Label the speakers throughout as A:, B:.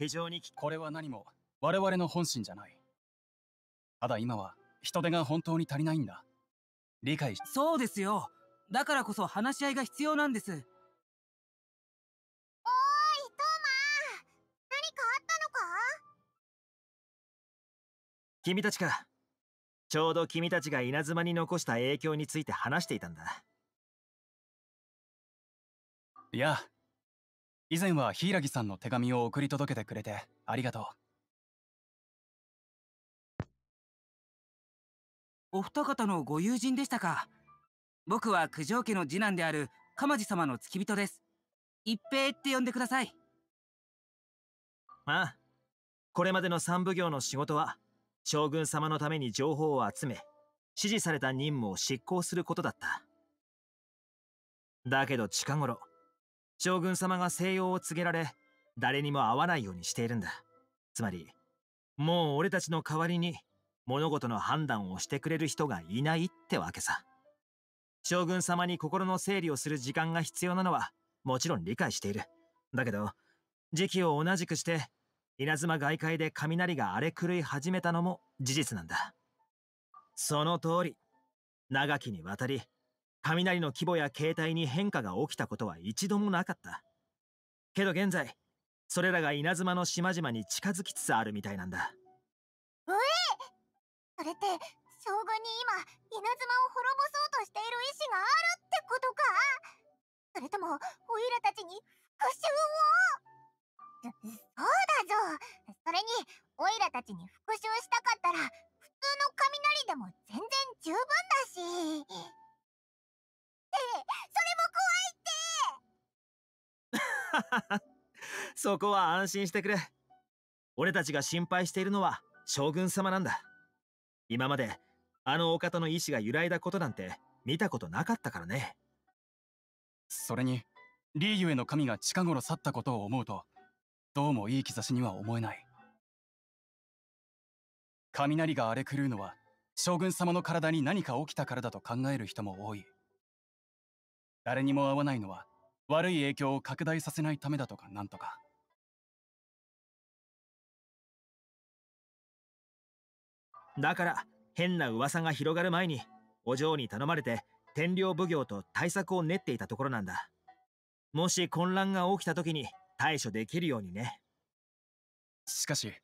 A: 非常にこれは何も我々の本心じゃないただ今は
B: 人手が本当に足りないんだ理解しそうですよだからこそ話し合いが必要なんですおーいトー
C: マー何か
D: あったのか
B: 君たちか
E: ちょうど君たちが稲妻に残した影響について話していたんだ
D: いや以前は柊さんの手紙を送り届
B: けてくれてありがとうお二方のご友人でしたか僕は九条家の次男である鎌地様の付き人です一平って呼んでください
E: ああこれまでの三奉行の仕事は将軍様のために情報を集め指示された任務を執行することだっただけど近頃将軍様が西洋を告げられ誰にも会わないようにしているんだつまりもう俺たちの代わりに物事の判断をしてくれる人がいないってわけさ将軍様に心の整理をする時間が必要なのはもちろん理解しているだけど時期を同じくして稲妻外界で雷が荒れ狂い始めたのも事実なんだその通り長きにわたり雷の規模や形態に変化が起きたことは一度もなかったけど現在それらが稲妻の島々に近づきつつあるみたいなんだ
F: うえそれって将軍に今稲妻を滅ぼそうとしている意志があるってことかそれともオイラたちに復讐をそうだぞそれにオイラたちに復讐したかったら普通の雷でも全然十分だし
E: それも怖いってそこは安心してくれ。俺たちが心配しているのは将軍様なんだ。今まで、あのお方の意志が揺らいだことなんて見たことなかったからね。それに、リーユへの神が近頃去ったことを思うと、どうもいい
A: 兆しには思えない。雷が荒れ狂うのは、将軍様の体に何か起きたからだと考える人も多い。誰に
D: も会わないのは悪い影響を拡大させないためだとかなんとか。だから変
E: な噂が広がる前にお嬢に頼まれて天領奉行と対策を練っていたところなんだもし混乱が起きた時に対処できるようにねしかし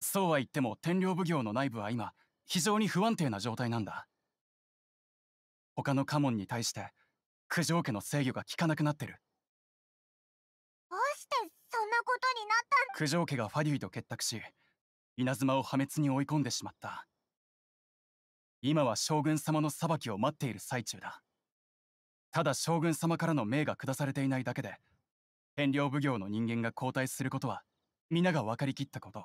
E: そうは言っても天領奉行の内部は今非常に不安
A: 定な状態なんだ他の家紋に対して九条家の制御が効かなくなってる
F: どうしてそんなことになった
A: の九条家がファデュイと結託し稲妻を破滅に追い込んでしまった今は将軍様の裁きを待っている最中だただ将軍様からの命が下されていないだけで変領奉行の人間が交代することは皆が分かりきったこと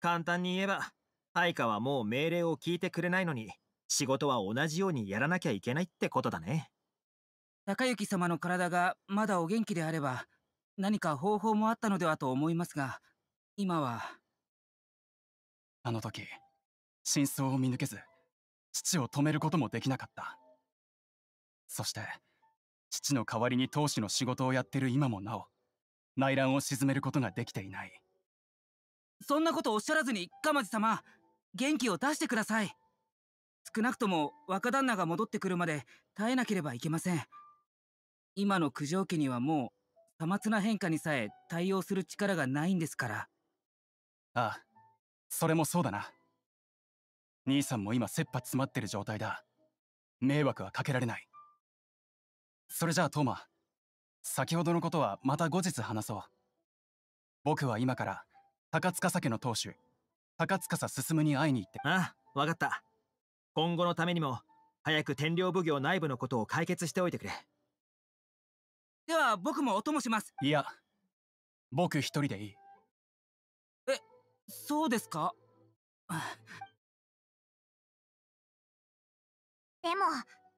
E: 簡単に言えば配下はもう命令を聞いてくれないのに仕事は同じようにやらなきゃいけないってことだね。
B: 高行様の体がまだお元気であれば、何か方法もあったのではと思いますが、今は。
A: あの時、真相を見抜けず、父を止めることもできなかった。そして、父の代わりに当主の仕事をやってる今もなお、内乱を鎮めることができていない。
B: そんなことおっしゃらずに、蒲マ様、元気を出してください。少なくとも若旦那が戻ってくるまで耐えなければいけません。今の九条家にはもう、さまつな変化にさえ対応する力がないんですから。ああ、それもそうだな。
A: 兄さんも今切羽詰まってる状態だ。迷惑はかけられない。それじゃあトーマ、先ほどのことはまた後日話そう。
E: 僕は今から、高塚酒の当主、高塚進に会いに行って。ああ、分かった。今後のためにも早く天領奉行内部のことを解決しておいて
B: くれでは僕もお供します
E: いや僕
A: 一
D: 人でいい
B: えそうですか
F: でも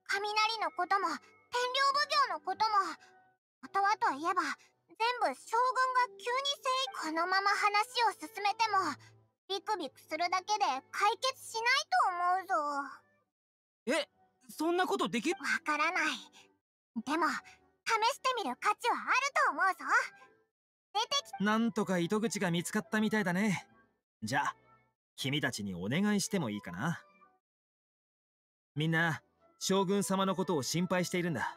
F: 雷のことも天領奉行のこともとはといえば全部将軍が急にせいこのまま話を進めてもビクビクするだけで解決しないと思うぞえそんなことできわからないでも試してみる価値はあると思うぞ出てきな
E: んとか糸口が見つかったみたいだねじゃあ君たちにお願いしてもいいかなみんな将軍様のことを心配しているんだ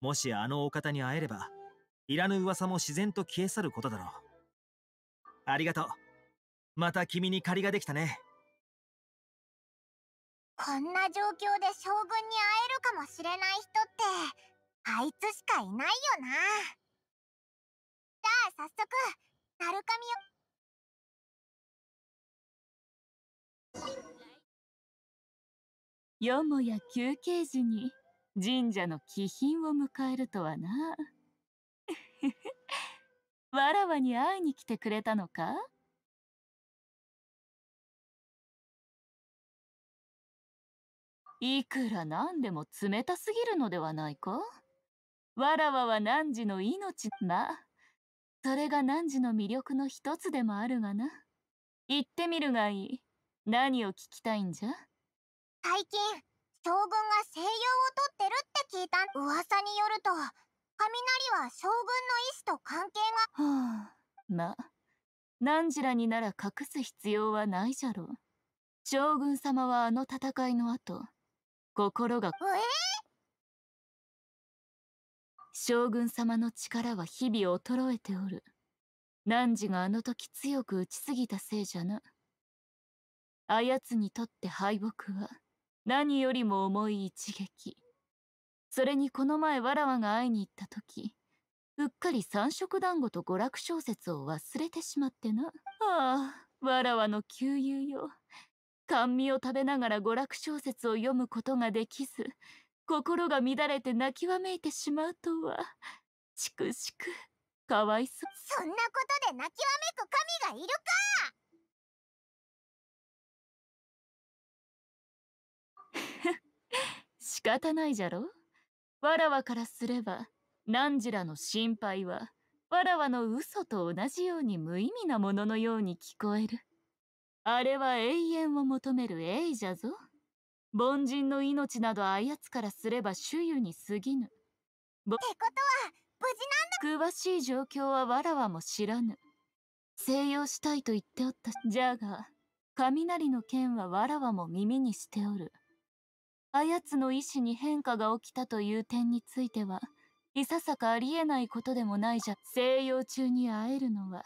E: もしあのお方に会えればいらぬ噂も自然と消え去ることだろうありがとうまた君に借りができたね
F: こんな状況で将軍に会えるかもしれない人ってあいつしかいないよなじゃあ早速
D: 鳴
G: 神よよもや休憩時に神社の貴賓を迎えるとはなわらわに会いに来てくれたのかいくらなんでも冷たすぎるのではないかわらわは汝の命まあそれが汝の魅力の一つでもあるがな言ってみるがいい何を聞きたいんじゃ最近将軍が西洋を取ってるって聞いた
F: 噂によると雷は将軍の意志と関係がはあ
G: まあ何時らになら隠す必要はないじゃろう将軍様はあの戦いの後心が、えー、将軍様の力は日々衰えておる汝があの時強く打ちすぎたせいじゃなあやつにとって敗北は何よりも重い一撃それにこの前わらわが会いに行った時うっかり三色団子と娯楽小説を忘れてしまってなああわらわの旧友よ甘味を食べながら娯楽小説を読むことができず、心が乱れて泣きわめいてしまうとは、しくしく、かわいそ。そんなことで泣きわめく神がいるか 仕方ないじゃろわらわからすれば何時らの心配はわらわの嘘と同じように無意味なもののように聞こえるあれは永遠を求めるイじゃぞ。凡人の命などあやつからすれば周遊に過ぎぬ。ってことは、無事なんだ詳しい状況はわらわも知らぬ。静養したいと言っておった。じゃが、雷の剣はわらわも耳にしておる。あやつの意志に変化が起きたという点については、いささかありえないことでもないじゃ。静養中に会えるのは、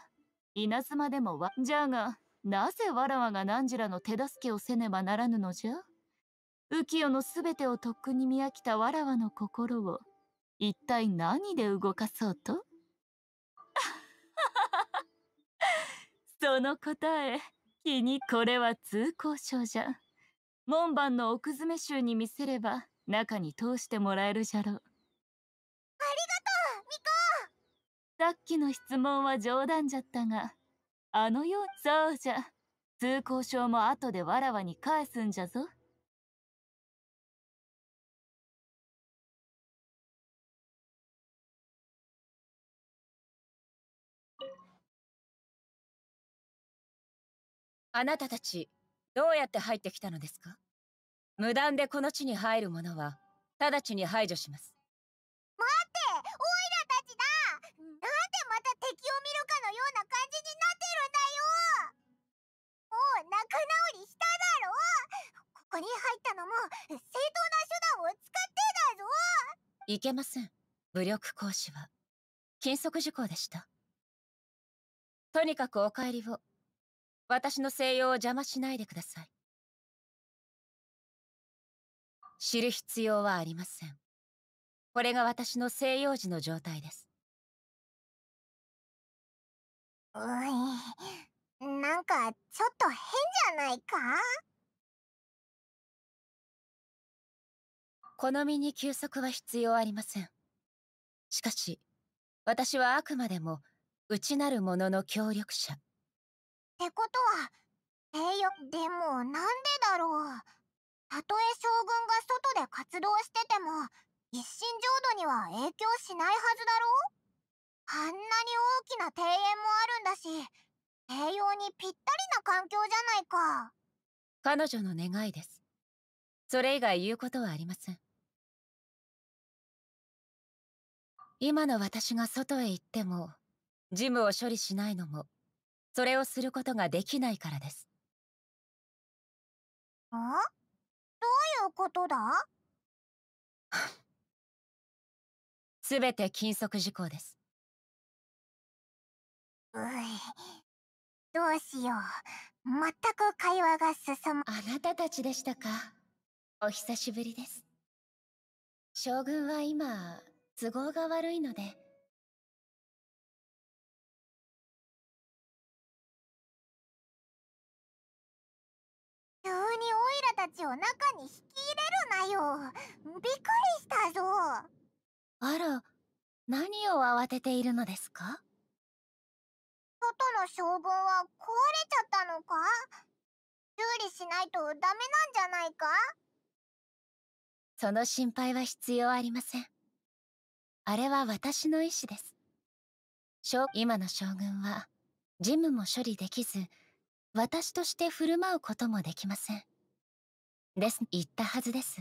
G: 稲妻でもわ。じゃが、なぜわらわが何時らの手助けをせねばならぬのじゃ浮世のすべてをとっくに見飽きたわらわの心を一体何で動かそうと その答え気にこれは通行証じゃ門番の奥詰め衆に見せれば中に通してもらえるじゃろうありがとうミコさっきの質問は冗談じゃったがあのよ、そうじゃ。通行証も後でわらわに
D: 返すんじゃぞ。あなたたち、どうやって入
G: ってきたのですか無断でこの地に入る者は、直ちに排除します。
F: 仲直りしただろここに入ったのも正当な手段を使ってだぞ
H: いけません武力行使は禁則事項でした
D: とにかくお帰りを私の静養を邪魔しないでください知る必要はありませんこれが私の西洋時の状態ですういなんかちょっと変じゃないかこの身に休息は必要ありません。しかし、私はあくまでも内なる
H: 者の協力者。っ
F: てことは、えー、よ、でもなんでだろう。たとえ将軍が外で活動してても、一心浄土には影響しないはずだろうあんなに大きな庭園もあるんだし、栄養にぴったりな環境じゃないか彼
H: 女の願いですそれ以外言うことはありません今の私が外へ行ってもジムを処理し
D: ないのもそれをすることができないからですんどういうことだすべ て禁則事項ですういどうしよう。全く会話が進む。あなたたちでしたか。お久しぶりです。将軍は今、都合が悪いので。急にオ
F: イラたちを中に引き入れるなよ。びっくりしたぞ。
H: あら、何を慌てているのですか
F: との将軍は壊れちゃったのか修理しないとダメなんじゃないか
H: その心配は必要ありません。あれは私の意志です。今の将軍は、事務も処理できず、私として振る舞うこともできません。です、言ったはずです。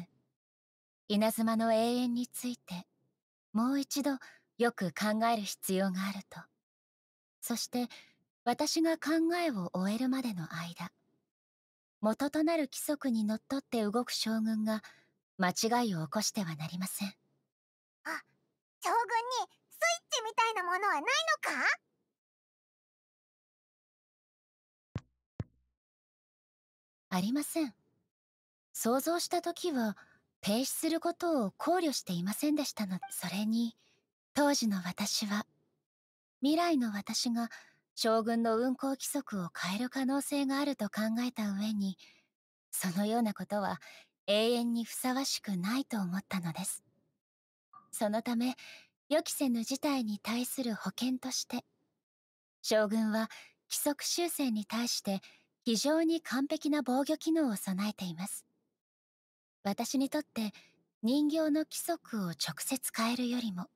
H: 稲妻の永遠について、もう一度よく考える必要があると。そして私が考えを終えるまでの間、元となる規則にのっとって動く将軍が間違いを起こしてはなりません。あ、
D: 将軍にスイッチみたいなものはないのかありません。想像した時は停止することを考慮していませんでし
H: たの。それに、当時の私は未来の私が将軍の運行規則を変える可能性があると考えた上に、そのようなことは永遠にふさわしくないと思ったのです。そのため、予期せぬ事態に対する保険として、将軍は規則修正に対して非常に完璧な防御機能を備えています。私にとって人形の規則を直接変えるよりも、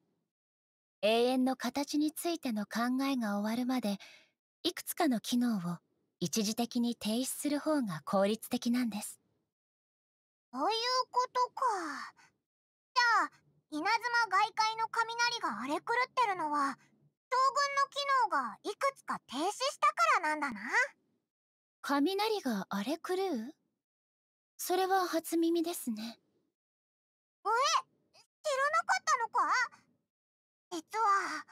H: 永遠の形についての考えが終わるまでいくつかの機能を一時的に停止する方が効率的なんで
F: すそういうことかじゃあ稲妻外界の雷が荒れ狂ってるのは将軍の機能がいくつか停止したからなんだな
H: 雷が荒れ狂う
D: それは初耳ですねえ知らなかったのか実は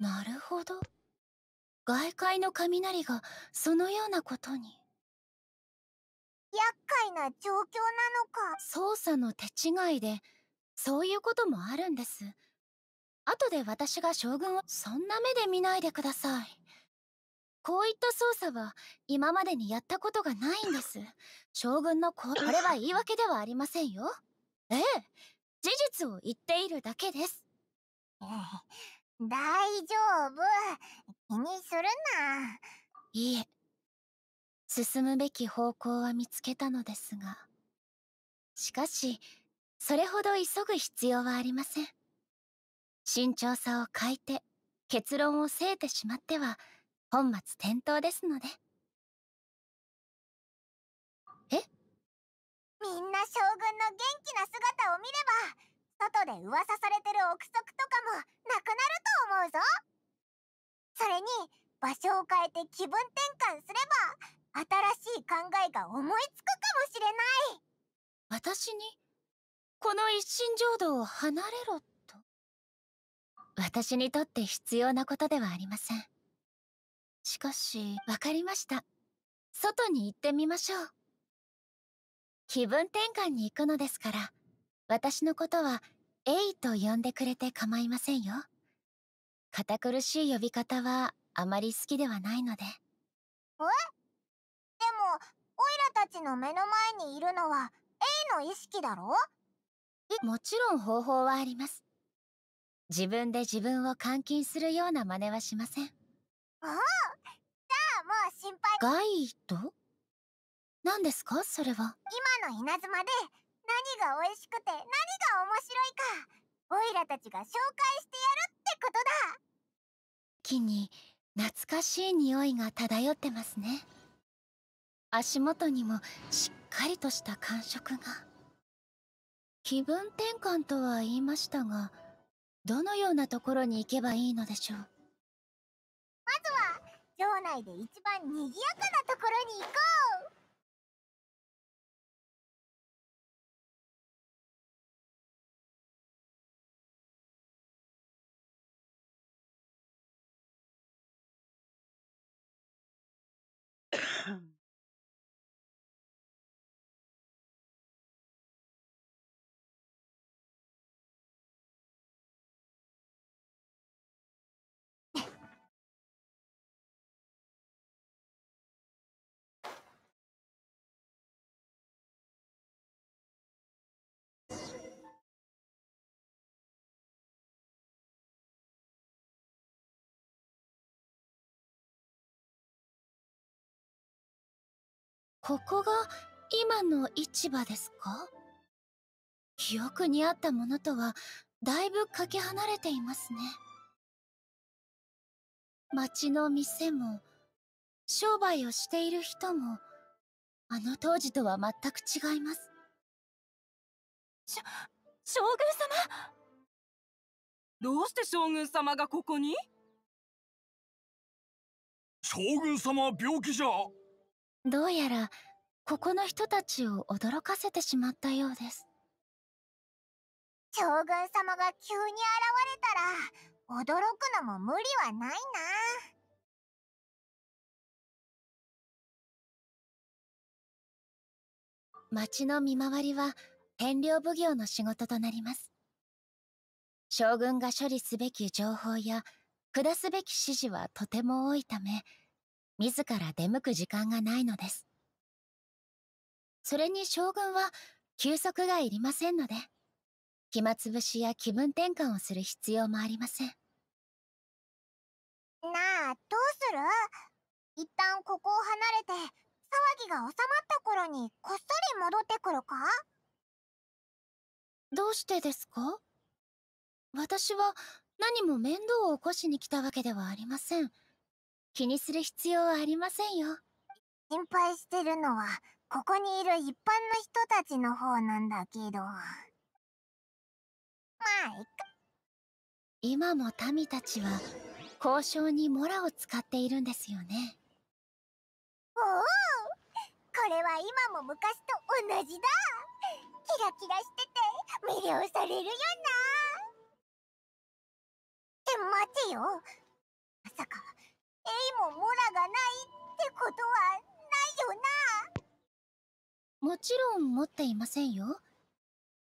D: なるほど外界の雷がそのようなことに厄介な状況なのか
H: 操作の手違いでそういうこともあるんです後で私が将軍をそんな目で見ないでくださいこういった操作は今までにやったことがないんです将軍の これは言い訳ではありませんよええ事実を言っているだけです。大丈夫。気にするな。いいえ。進むべき方向は見つけたのですが。しかし、それほど急ぐ必要はありません。慎重さを欠いて、結論をせえてしまっては、本末転倒ですので。
F: みんな将軍の元気な姿を見れば外で噂されてる憶測とかもなくなると思うぞそれに場所を変えて気分転換すれば新しい考えが思いつくかもしれない私にこの一心浄土を離れろと
H: 私にとって必要なことではありませんしかし分かりました外に行ってみましょう気分転換に行くのですから、私のことは、エイと呼んでくれて構いませんよ。堅苦しい呼び方は、あまり好きではないので。えで
F: も、オイラたちの目の前にいるのは、エイの意識だろもちろん方法はあります。自分で自
H: 分を監禁するような真似はしません。ああ
F: じゃあもう心
H: 配ガイド何ですかそれは
F: 今の稲妻で何が美味しくて何が面白いかオイラたちが紹介してやるってことだ
H: 木に懐かしい匂いが漂ってますね足元にもしっかりとした感触が気分転換とは言いましたがどのようなところに
D: 行けばいいのでしょうまずは城内で一番賑やかなところに行こう um ここが今の市場ですか記憶にあったものとはだいぶかけ離れていますね町の店も商売をしている人もあの当時とは全く違いますしょ将軍様どうして将軍
B: 様がここに将軍様は病気じゃ
H: どうやらここの人たちを驚かせてしまったようで
D: す将軍様が急に現れたら驚くのも無理はないな町の見回りは天領奉行の仕事となります将軍が処理すべき情
H: 報や下すべき指示はとても多いため自ら出向く時間がないのです。それに将軍は休息がいりませんので、暇つぶしや気分転換をする必要もありません。な
F: あ、どうする一旦ここを離れて、騒ぎが収まった頃にこっそり戻ってくるかどうしてですか私は何も面
H: 倒を起こしに来たわけではありません。気にする必要はありませんよ
F: 心配してるのはここにいる一般の人たちの方なんだけどまあいっか今も
H: 民たちは交渉にモラを使っているんですよね
F: おおこれは今も昔と同じだキラキラしてて魅了されるよなえ待てよまさかエイもモラがないってことはないよ
H: なもちろん持っていませんよ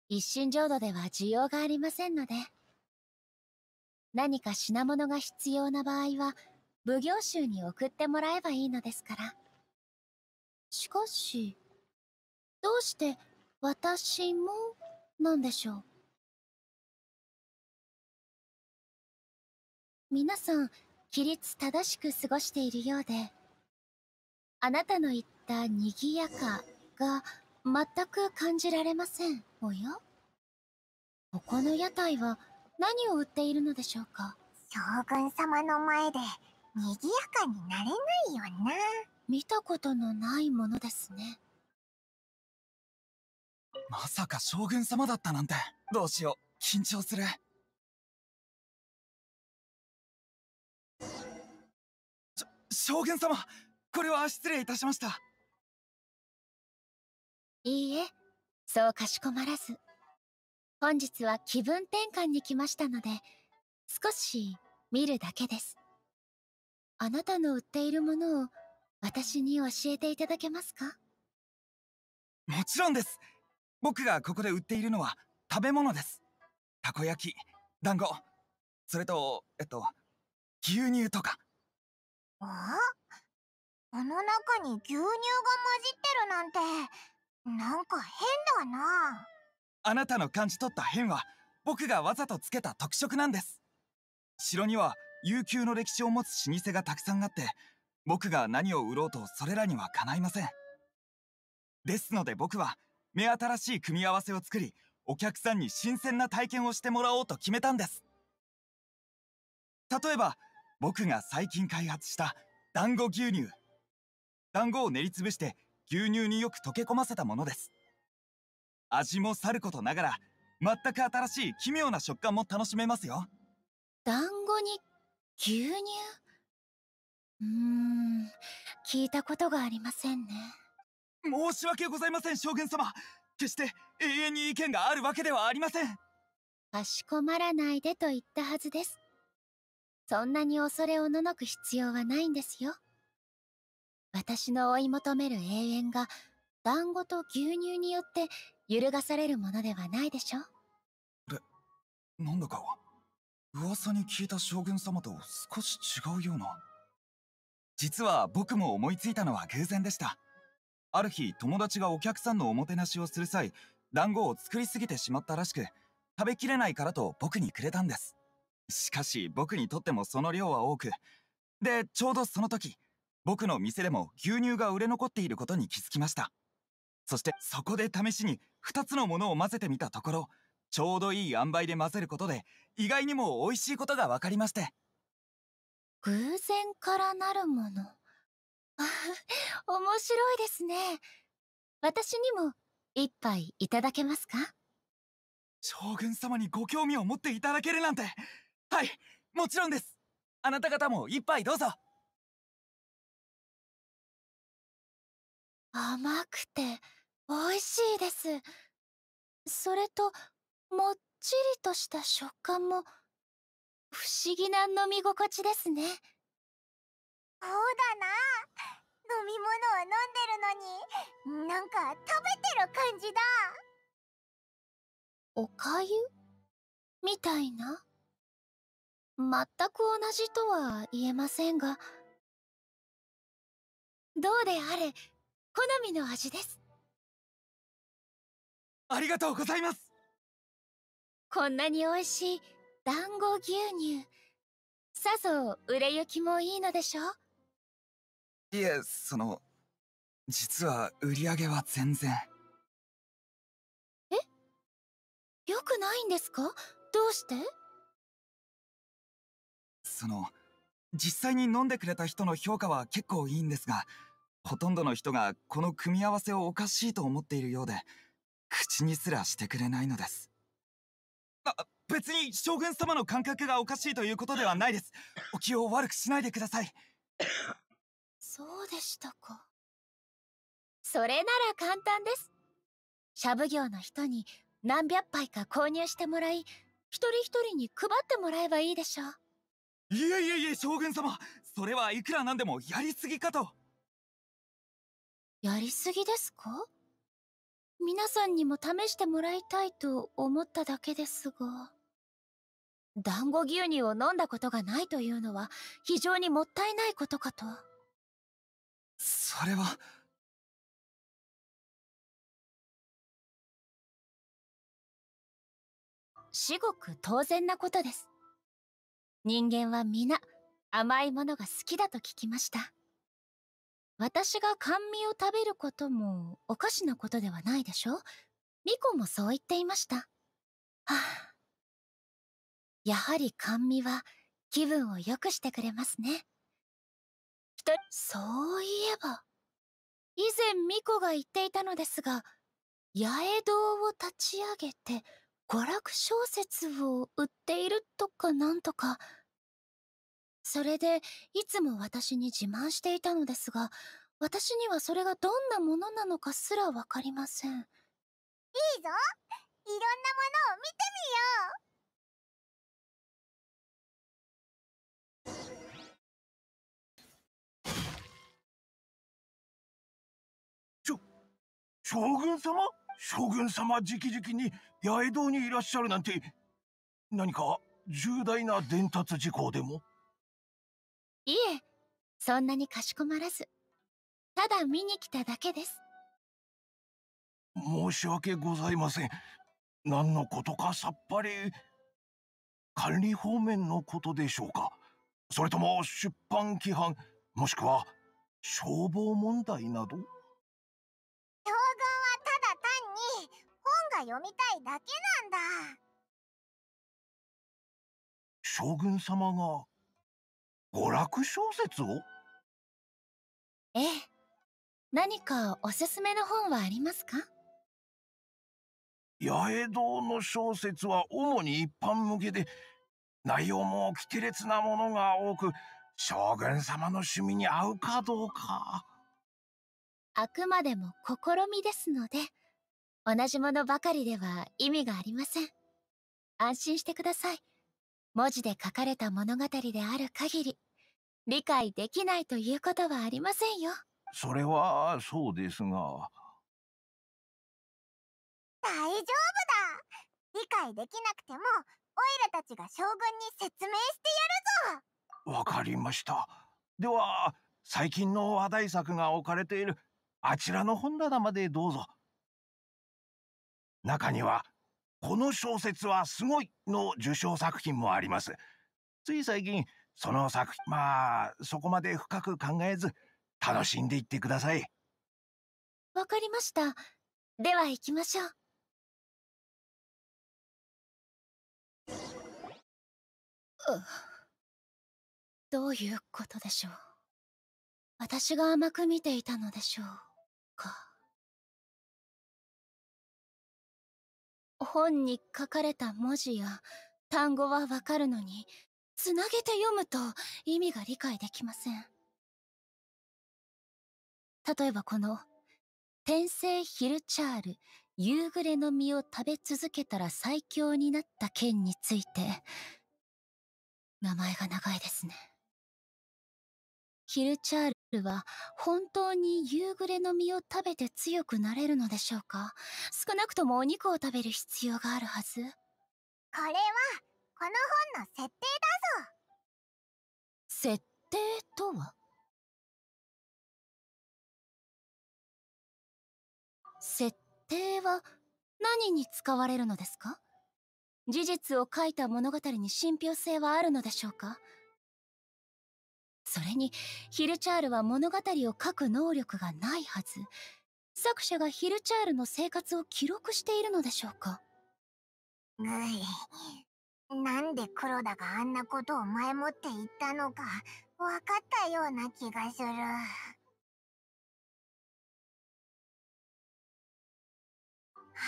H: 一心浄土では需要がありませんので何か品物が必要な場合は奉行衆に送ってもらえばいいのですから
D: しかしどうして私もなんでしょう皆さん規律正しく過ごしているようで、
H: あなたの言った賑やかが全く感じられません、おやここの屋台は何を売っているのでしょうか将軍様の前で賑やかになれないよな。見
D: たことのないものですね。まさか将軍様だったなんて。どうしよう。緊張する。将軍様これは失礼いたしましたいいえそうかしこま
H: らず本日は気分転換に来ましたので少し見るだけですあなたの売っているものを私に教えていただけますか
I: もちろんです僕がここで売っているのは食べ物ですたこ焼き団子それとえっと牛乳とか
F: ああの中に牛乳が混じってるなんて、なんか変だな。
I: あなたの感じ取った変は、僕がわざとつけた特色なんです。城には悠久の歴史を持つ老舗がたくさんあって、僕が何を売ろうとそれらにはかないません。ですので僕は、目新しい組み合わせを作り、お客さんに新鮮な体験をしてもらおうと決めたんです。例えば、僕が最近開発した団子牛乳団子を練りつぶして牛乳によく溶け込ませたものです味もさることながら全く新しい奇妙な食感も楽しめますよ
C: 団
H: 子に牛乳うーん聞いたことがありませんね
I: 申し訳ございません将軍様決して永遠に意見があるわけではありません
H: かしこまらないでと言ったはずですそんなに恐れおののく必要はないんですよ。私の追い求める永遠が、団子と牛乳によって揺るがされるものではないでしょ。
I: で、なんだか、噂に聞いた将軍様と少し違うような。実は僕も思いついたのは偶然でした。ある日、友達がお客さんのおもてなしをする際、団子を作りすぎてしまったらしく、食べきれないからと僕にくれたんです。しかし僕にとってもその量は多く。で、ちょうどその時、僕の店でも牛乳が売れ残っていることに気づきました。そしてそこで試しに2つのものを混ぜてみたところ、ちょうどいい塩梅で混ぜることで意外にも美味しいことが分かりま
H: して。偶然からなるもの。面白いですね。私にも一杯いただけますか
D: 将軍様にご興味を持っていただけるなんてはいもちろんですあなた方も一杯どうぞ甘くて美味しいですそれともっちりとした食感も不思
H: 議な飲み心地ですねそう
F: だな飲み物は飲んでるのになんか食べてる感じ
D: だおかゆみたいな全く同じとは言えませんがどうであれ好みの味ですありがとうございますこんなに美味しい団子牛乳
H: さぞ売れ行きもいいのでしょう
C: いえその
D: 実は売り上げは全然えよくないんですかどうして
I: その、実際に飲んでくれた人の評価は結構いいんですが、ほとんどの人がこの組み合わせをおかしいと思っているようで、口にすらしてくれないのです。あ、別に将軍様の感覚がおかしいということではないです。お気を悪くしないでください。
H: そうでしたか。それなら簡単です。シャブ業の人に何百杯か購入してもらい、一人一人に配ってもらえばいいでしょう。
I: いえいえいえ将軍様それはいくらなんでもやりすぎかと
H: やりすぎですか皆さんにも試してもらいたいと思っただけですが団子牛乳を飲んだこと
D: がないというのは非常にもったいないことかとそれは至極当然なことです人
H: 間は皆甘いものが好きだと聞きました。私が甘味を食べることもおかしなことではないでしょミコもそう言っていました。はあ、やはり甘味は気分を良くしてくれますね。そういえば、以前ミコが言っていたのですが、八重堂を立ち上げて、娯楽小説を売っているとかなんとか。それで、いつも私に自慢していたのですが、私
D: にはそれがどんなものなのかすらわかりません。いいぞいろんなものを見てみよう将軍様将軍様直々
J: に八重堂にいらっしゃるなんて、何か重大な伝達事項でも
H: いえ、そんなにかしこまらず、ただ見に来ただけです。
J: 申し訳ございません。何のことかさっぱり、管理方面のことでしょうかそれとも出版規範、もしくは消防問題など
F: 読みたいだけなんだ
D: 将軍様が娯楽小説をええ何かおすすめの本はありますか八
J: 重堂の小説は主に一般向けで内容も奇烈なものが多く将軍様の趣味に合うかどうか
H: あくまでも試みですので同じものばかりでは意味がありません。安心してください。文字で書かれた物語である限り、理解できないということはありませんよ。
J: それは、そうですが。
F: 大丈夫だ理解できなくても、オイラたちが将軍に説明してや
J: るぞわかりました。では、最近の話題作が置かれている、あちらの本棚までどうぞ。中には、この小説はすごいの受賞作品もあります。つい最近、その作品、まあ、そこまで深く考えず、楽しんでいってくだ
D: さい。わかりました。では行きましょう。どういうことでしょう。私が甘く見ていたのでしょうか。本に書かれた文字や単語はわかるのに、つなげて
H: 読むと意味が理解できません。例えばこの、天聖ヒルチャール、夕暮れの実を食べ続けたら最強になった件について、名前が長いですね。ヒルチャールは本当に夕暮れの実を食べて強くなれるのでしょうか少なくともお肉を食べる
D: 必要があるはずこれはこの本の設定だぞ設定とは設定は何に使
H: われるのですか事実を書いた物語に信憑性はあるのでしょうかそれにヒルチャールは物語を書く能力がないはず作者がヒルチャールの生活を記録しているのでしょうか
F: ぐいなんで黒田があんなことを前もって言ったのか分かったような気がする。あ
D: こうしよ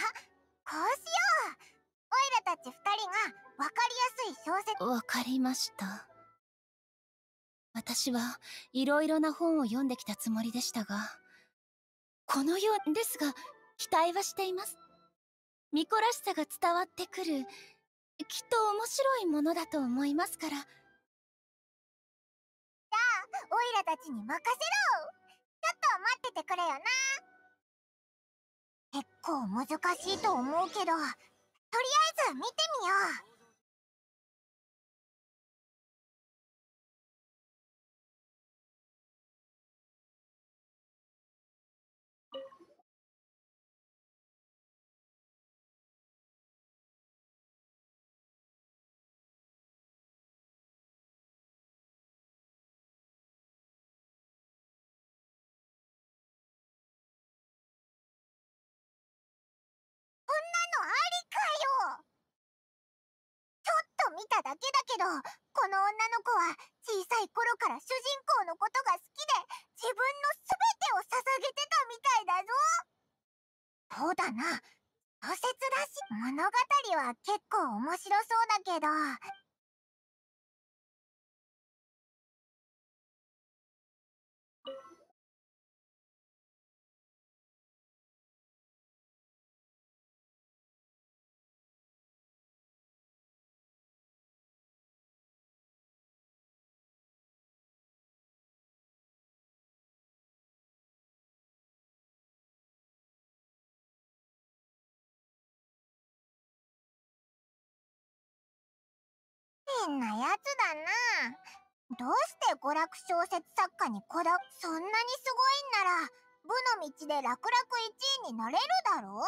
D: うオイラたち2人が分かりやすい小説分かりました
H: 私はいろいろな本を読んできたつもりでしたが、このようですが、期待はしています。巫女らしさが伝わってくる、きっと面白いものだと思いますから。じゃあ、
F: オイラたちに任せろちょっと待っててくれよな結構難しいと思うけど、とりあ
D: えず見てみよう
F: 見ただけだけどこの女の子は小さい頃から主人公のことが好きで自分の全てを捧げてたみたいだぞそうだな小説だし物語は結構面白そうだけど
D: なやつだ
F: な。どうして娯楽小説作家にこだ、そんなにすごいんなら、部の道で楽々1位になれるだろ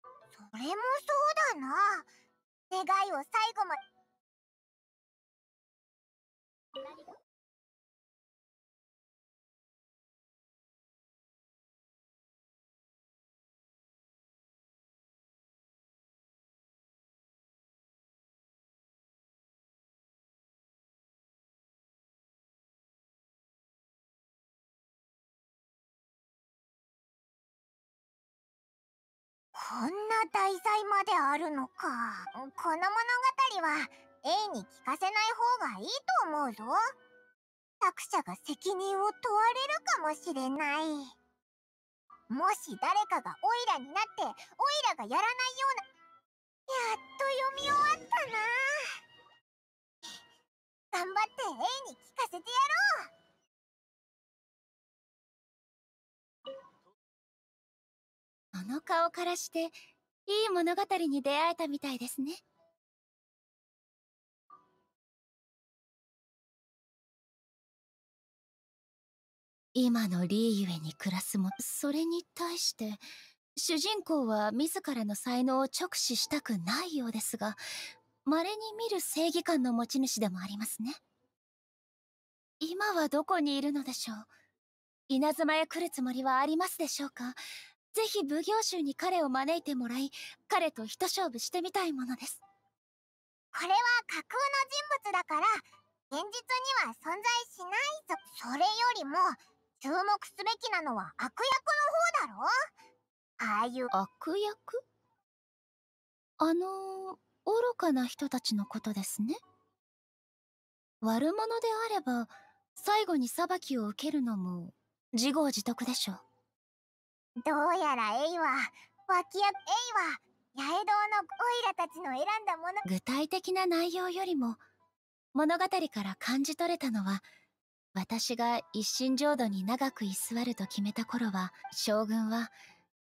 D: それもそうだな。願いを最後まで。
F: 大罪まであるのか。この物語は、A に聞かせない方がいいと思うぞ。作者が責任を問われるかもしれない。もし誰かがオイラになって、オイラがやらないような、やっと読み終わっ
D: たな頑張って A に聞かせてやろうあの顔からしていい物語に出会えたみたいですね。今のリーゆえに暮らすも、それに対して、主人公は自らの才能を直
H: 視したくないようですが、稀に見る正義感の持ち主でもありますね。今はどこにいるのでしょう稲妻へ来るつもりはありますでしょうかぜひ奉行衆に彼を招いてもらい、彼と一勝負してみたいものです。
F: これは架空の人物だから、現実には存在しないぞ。それよりも、注目すべきなのは悪役の方だろああいう悪役
H: あの、愚かな人たちのことですね。悪者であれば、最後に裁きを受けるのも、自業自得で
F: しょう。どうやらエイは、脇役エイは、八重堂のオイラたちの選んだもの。具
H: 体的な内容よりも、物語から感じ取れたのは、私が一心浄土に長く居座ると決めた頃は、将軍は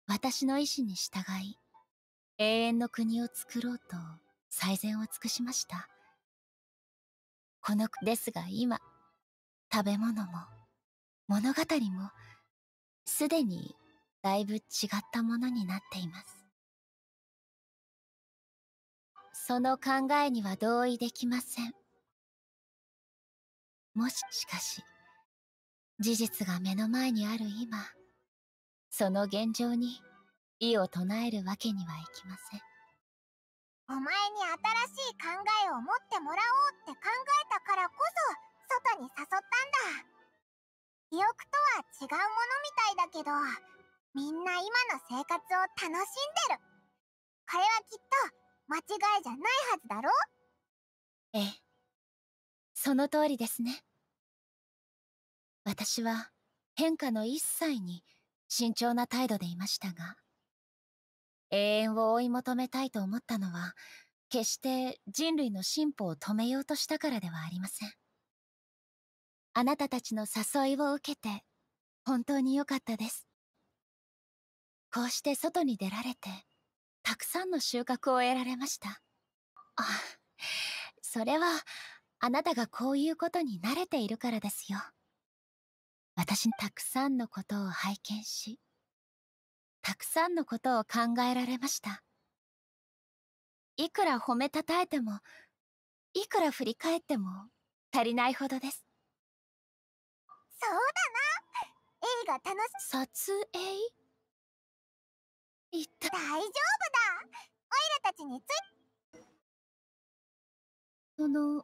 H: 私の意志に従い、永遠の国を作ろうと最善を尽くしました。この、ですが今、食べ物も、物語も、
D: すでにだいぶ違ったものになっています。その考えには同意できません。もし、しかし、事実が目の前にある今、
H: その現状に異を唱えるわけにはいきません。
F: お前に新しい考えを持ってもらおうって考えたからこそ、外に誘ったんだ。記憶とは違うものみたいだけど、みんな今の生活を楽しんでる。これはきっと間違いじゃないはずだろええ。そ
H: の通りですね。私は変化の一切に慎重な態度でいましたが、永遠を追い求めたいと思ったのは、決して人類の進歩を止めようとしたからではありません。あなたたちの誘いを受けて、本当に良かったです。こうして外に出られて、たくさんの収穫を得られました。あ、それは、あなたがこういうことに慣れているからですよ。私たくさんのことを拝見し、たくさんのことを考えられました。いくら褒めたたえても、いくら振り返っても足りないほどです。そうだな映画楽し
D: 撮影った大丈夫だオイラ
F: たちについそのお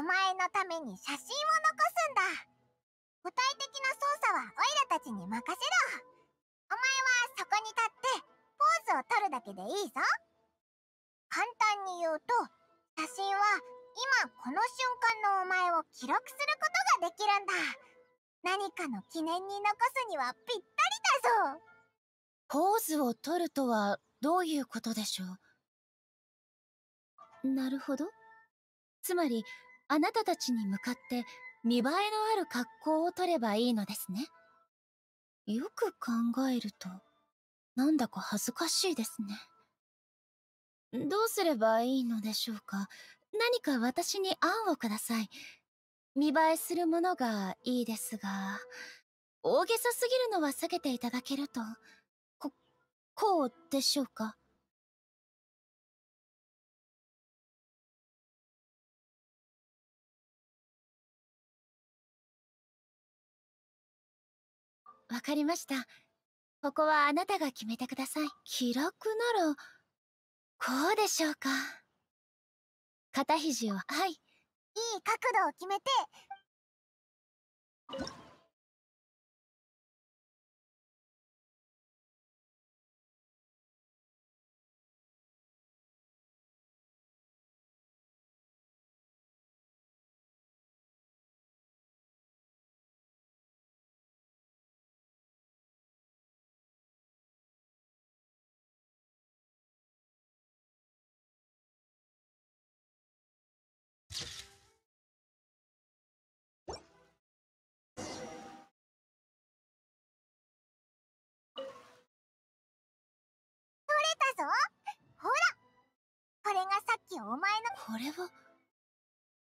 F: 前のために写真を残すんだ具体的な操作はオイラたちに任せろお前はそこに立ってポーズを取るだけでいいぞ簡単に言うと写真は今この瞬間のお前を記録することができるんだ何かの記念に残すにはぴったりだぞ
H: ポーズを取るとはどういうことでしょうなるほど。つまり、あなたたちに向かって見栄えのある格好を取ればいいのですね。よく考えると、なんだか恥ずかしいですね。どうすればいいのでしょうか何か私に案をください。見栄えするものがいいですが、大げさすぎるのは
D: 避けていただけると。こうでしょうかわかりました。ここはあなたが決めてください。気楽なら、こうでしょうか。肩肘を、はい。いい角度を決めて、たぞほらこれがさっきお前のこれは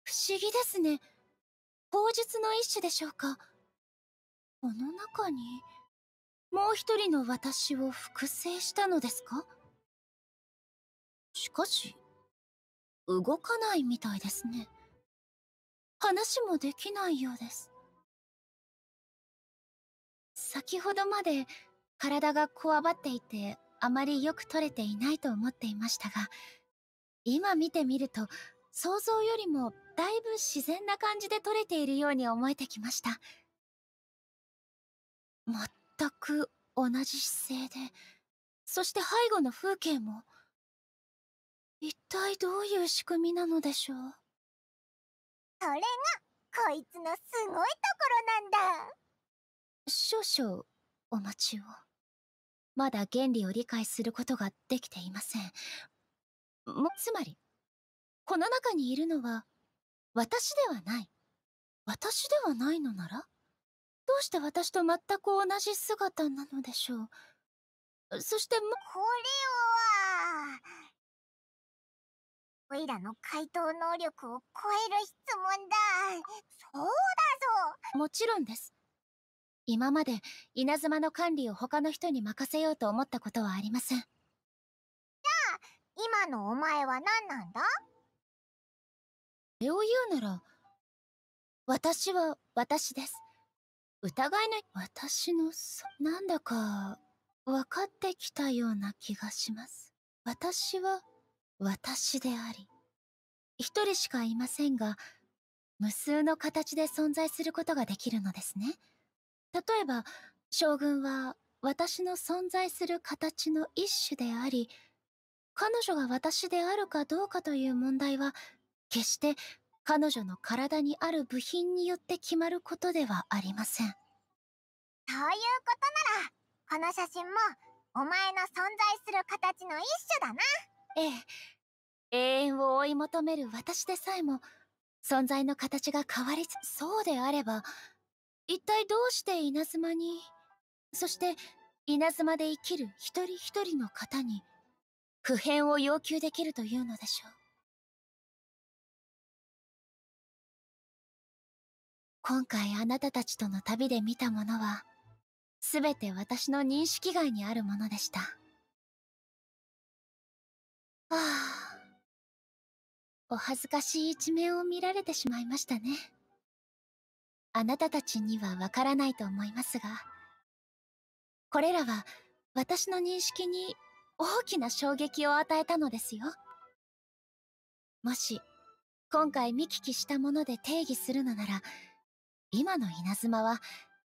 D: 不思議ですね口述の一種でしょうかこの中にもう一人の私を複製したのですかしかし動かないみたいですね話もできないようです先
H: ほどまで体がこわばっていてあまりよく撮れていないと思っていましたが、今見てみると、想像よりもだいぶ自然な感じで撮れているように思えてきました。全く同じ姿勢で、そして背後の風景も、
D: 一体どういう仕組みなのでしょうそれが、
F: こいつのすごいところなんだ。
D: 少々
H: お待ちを。まだ原理を理解することができていません。も、つまり、この中にいるのは、私ではない。私ではないのならどうして私と全く同じ
F: 姿なのでしょうそしても、これは、おいらの回答能力を超える質問だ。そうだぞ。もちろんです。
H: 今まで稲妻の管理を他の人に任せようと思ったことはありませんじゃあ
F: 今のお前は何なんだ
H: それを言うなら私は私です疑いの私のそなんだか分かってきたような気がします私は私であり一人しかいませんが無数の形で存在することができるのですね例えば将軍は私の存在する形の一種であり彼女が私であるかどうかという問題は決して彼女の体にある部品によって決まることではありません
F: そういうことならこの写真もお前の存在する形の一種だなええ永遠を追い求める私でさえも
H: 存在の形が変わりそうであれば一体どうして稲妻に
D: そして稲妻で生きる一人一人の方に普遍を要求できるというのでしょう今回あなたたちとの旅で見たものは全て私の認識外にあるものでしたああお恥ずかしい一面を見られてしまいましたね
H: あなたたちにはわからないと思いますが、これらは私の認識に大きな衝撃を与えたのですよ。もし、今回見聞きしたもので定義するのなら、今の稲妻は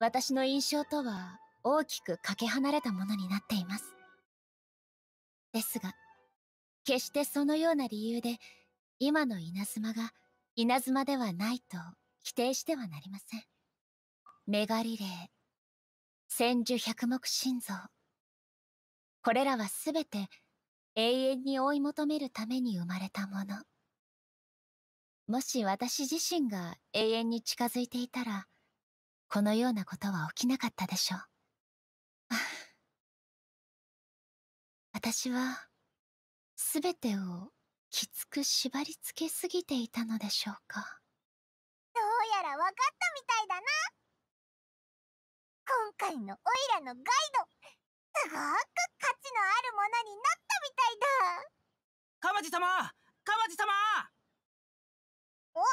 H: 私の印象とは大きくかけ離れたものになっています。ですが、決してそのような理由で、今の稲妻が稲妻ではないと否定してはなりません。メガリレー、千住百目心臓。これらはすべて永遠に追い求めるために生まれたもの。もし私自身が永遠に近づいていたら、このようなことは起きなかったでしょう。
D: 私は、すべてをきつく縛り付けすぎていたのでしょうか。
F: 分かったみたいだな今回のオイラのガイドすごく価値のあるものになったみたいだカバジ様カバジ様お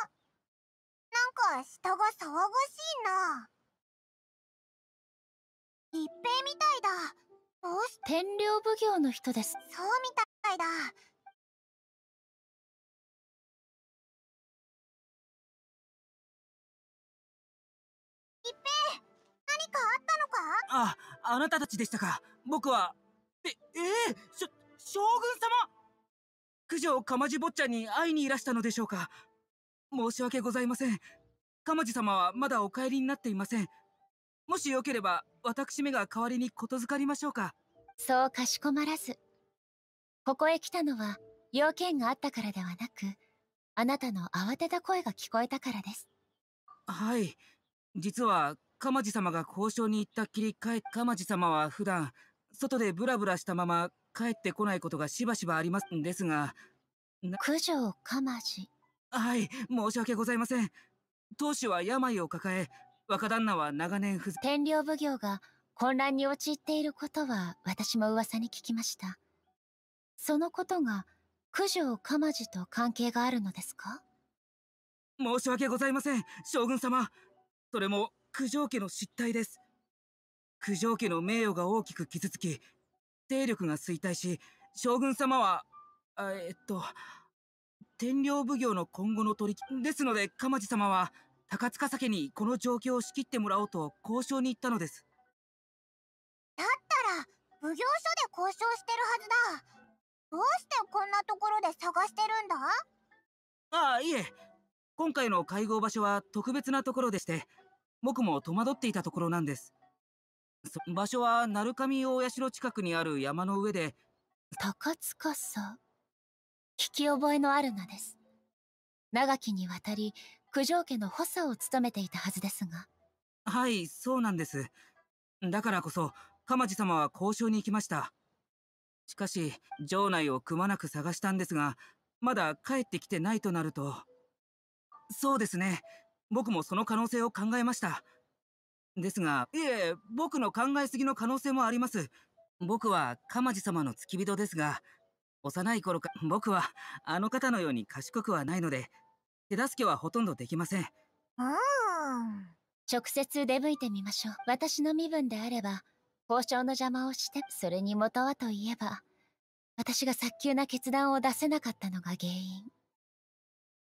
F: なんか下が騒がしいな一平みたいだどうして
D: 天領奉行の人ですそう
F: みたいだ
B: え何かあったのかあ、あなたたちでしたか。僕は、え、ええー、しょ、将軍様九条かまじ坊ちゃんに会いにいらしたのでしょうか申し訳ございません。かまじ様はまだお帰りになっていません。もしよければ、私めが代わりにことづかりましょうか。そうかしこまらず。ここへ来たの
H: は、要件があったからではなく、あなたの慌てた声が聞こえたからで
B: す。はい。実は、鎌地様が交渉に行ったっきり帰、鎌地様は普段、外でブラブラしたまま帰ってこないことがしばしばありますんですが、九条鎌地。はい、申し訳ございません。当主は病を抱え、若旦那は長年不天領奉行が混
H: 乱に陥っていることは私も噂に聞きました。そのことが九条鎌地と関係があるのですか
B: 申し訳ございません、将軍様。それも九条家の失態です。九条家の名誉が大きく傷つき、勢力が衰退し、将軍様は、えっと、天領奉行の今後の取り、ですので、鎌地様は、高塚酒にこの状況を仕切ってもらおうと交渉に行ったのです。
F: だったら、奉行所で交渉してるはずだ。どうしてこんなところで探してるんだ
B: ああ、いえ。今回の会合場所は特別なところでして、僕も戸惑っていたところなんです。場所は鳴上大社近くにある山の上で、高塚さん。
H: 聞き覚えのある名です。長きにわたり、九条家の補佐を務めていたはずですが。
B: はい、そうなんです。だからこそ、鎌地様は交渉に行きました。しかし、城内をくまなく探したんですが、まだ帰ってきてないとなると。そうですね。僕もその可能性を考えました。ですが、いえ、僕の考えすぎの可能性もあります。僕は、鎌地様の付き人ですが、幼い頃か、僕は、あの方のように賢くはないので、手助けはほとんどできません。
H: うん。直接出向いてみましょう。私の身分であれば、交渉の邪魔をして、それに元はといえば、私が早急な決断を出せなかったのが原因。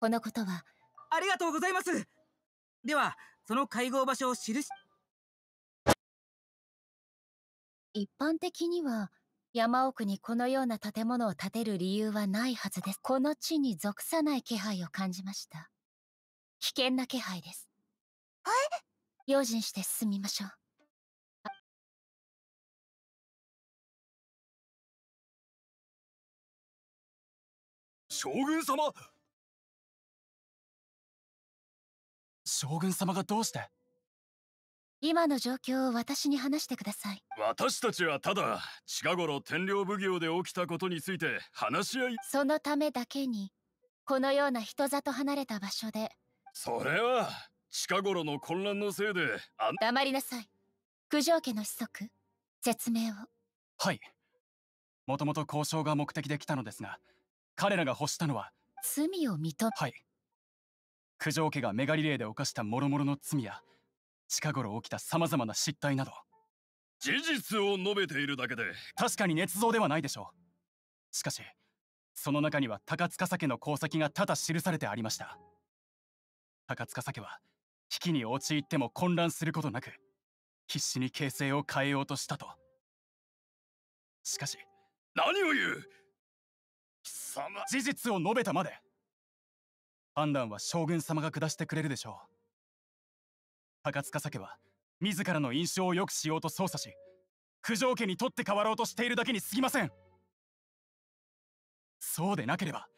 H: このことは、
B: ありがとうございますではその会合場所を記し
H: 一般的には山奥にこのような建物を建てる理由はないはずですこの地に属さない気配を感じました危険な気
D: 配ですえ用心して進みましょう将軍様将軍様がどうして今の状況を私に話してくださ
H: い
A: 私たちはただ近頃天領奉行で起きたことについて話し合い
H: そのためだけにこのような人里離れた場所で
A: それは近頃の混乱のせいであ
H: 黙りなさい九条家の子息
A: 説明をはいもともと交渉が目的で来たのですが彼らが欲したのは罪を認めはい九条家がメガリレーで犯した諸々の罪や近頃起きた様々な失態など事実を述べているだけで確かに捏造ではないでしょうしかしその中には高塚家の功績が多々記されてありました高塚家は危機に陥っても混乱することなく必死に形勢を変えようとしたとしかし
C: 何を言う
A: 貴様事実を述べたまで判断は将軍様が下してくれるでしょう高塚酒は自らの印象を良くしようと操作し九条家に取って代わろうとしているだけにすぎませんそうでなければ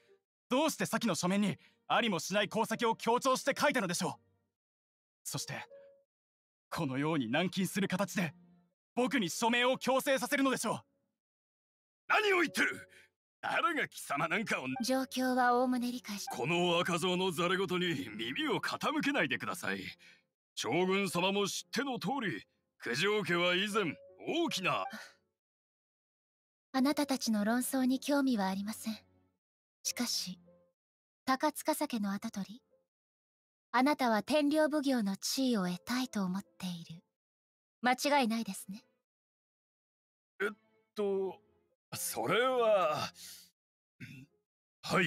A: どうして先の書面にありもしない功績を強調して書いたのでしょうそしてこのように軟禁する形で僕に署名を強制させるのでしょう何を言ってる誰が貴様なんかを状況は概ね理解しこの赤蔵のざれ言に耳を傾けないでください将軍様も知っての通り九条家は以前
D: 大きな
H: あなたたちの論争に興味はありませんしかし高塚酒の跡取りあなたは天領奉行の地位を得たいと思っている間違いないですね
D: えっとそれは
C: はい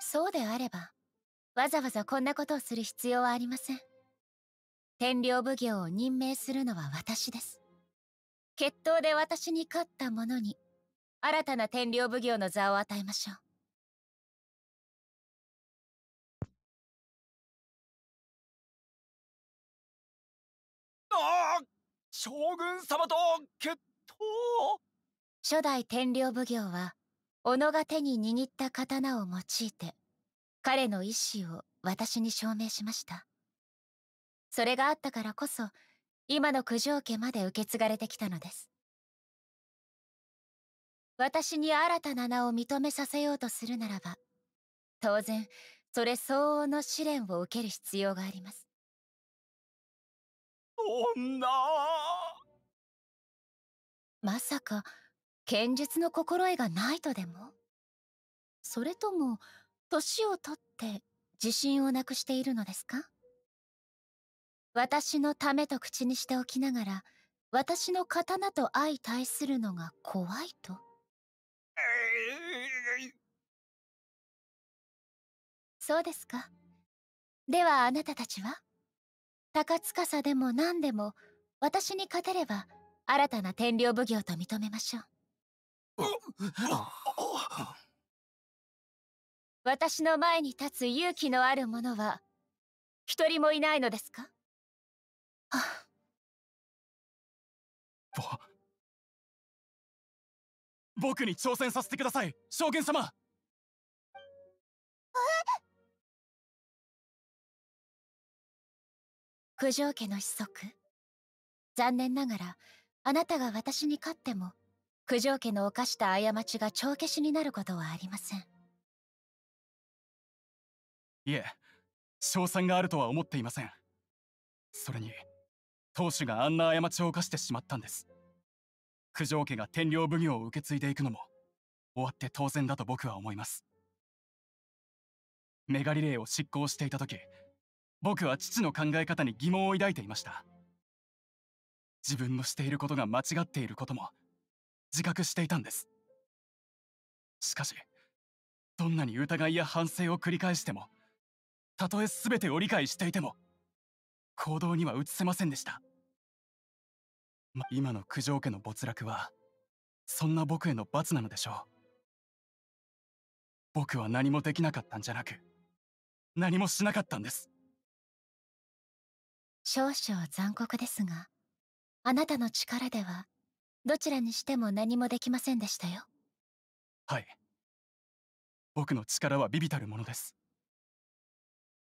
H: そうであればわざわざこんなことをする必要はありません天領奉行を任命するのは私です
D: 決闘で私に勝った者に新たな天領奉行の座を与えましょうああ将軍様と決闘初代天領奉行は、己が
H: 手に握った刀を用いて、彼の意志を私に証明しました。それがあったからこそ、今の九条家まで受け継がれてきたのです。私に新たな名を認めさせようとするならば、当然、それ相応の試練を受ける必
D: 要があります。女まさか、剣術の心得がないとでも
H: それとも年をとって自信をなくしているのですか私のためと口にしておきながら私の刀と相対するのが怖いとそうですかではあなたたちは高司でも何でも私に勝てれば新たな天領奉行と認めましょう
D: 私の前に立つ勇気のある者は一人もいないのですかぼ僕に挑戦させてください将軍様九条家の子息残念ながら
H: あなたが私に勝っても九条家の犯した過ちが帳消しになることはあ
C: りません
A: いえ賞賛があるとは思っていませんそれに当主があんな過ちを犯してしまったんです九条家が天領奉行を受け継いでいくのも終わって当然だと僕は思いますメガリレーを執行していた時僕は父の考え方に疑問を抱いていました自分のしていることが間違っていることも自覚していたんですしかしどんなに疑いや反省を繰り返してもたとえ全てを理解していても行動には移せませんでした、ま、今の九条家の没落はそんな僕への罰なのでしょう僕は何もできなかったんじゃなく何もしなかったんです
D: 少々残酷ですがあなたの力
H: ではどちらにしても何もできませんでしたよ
C: はい
A: 僕の力はビビたるものです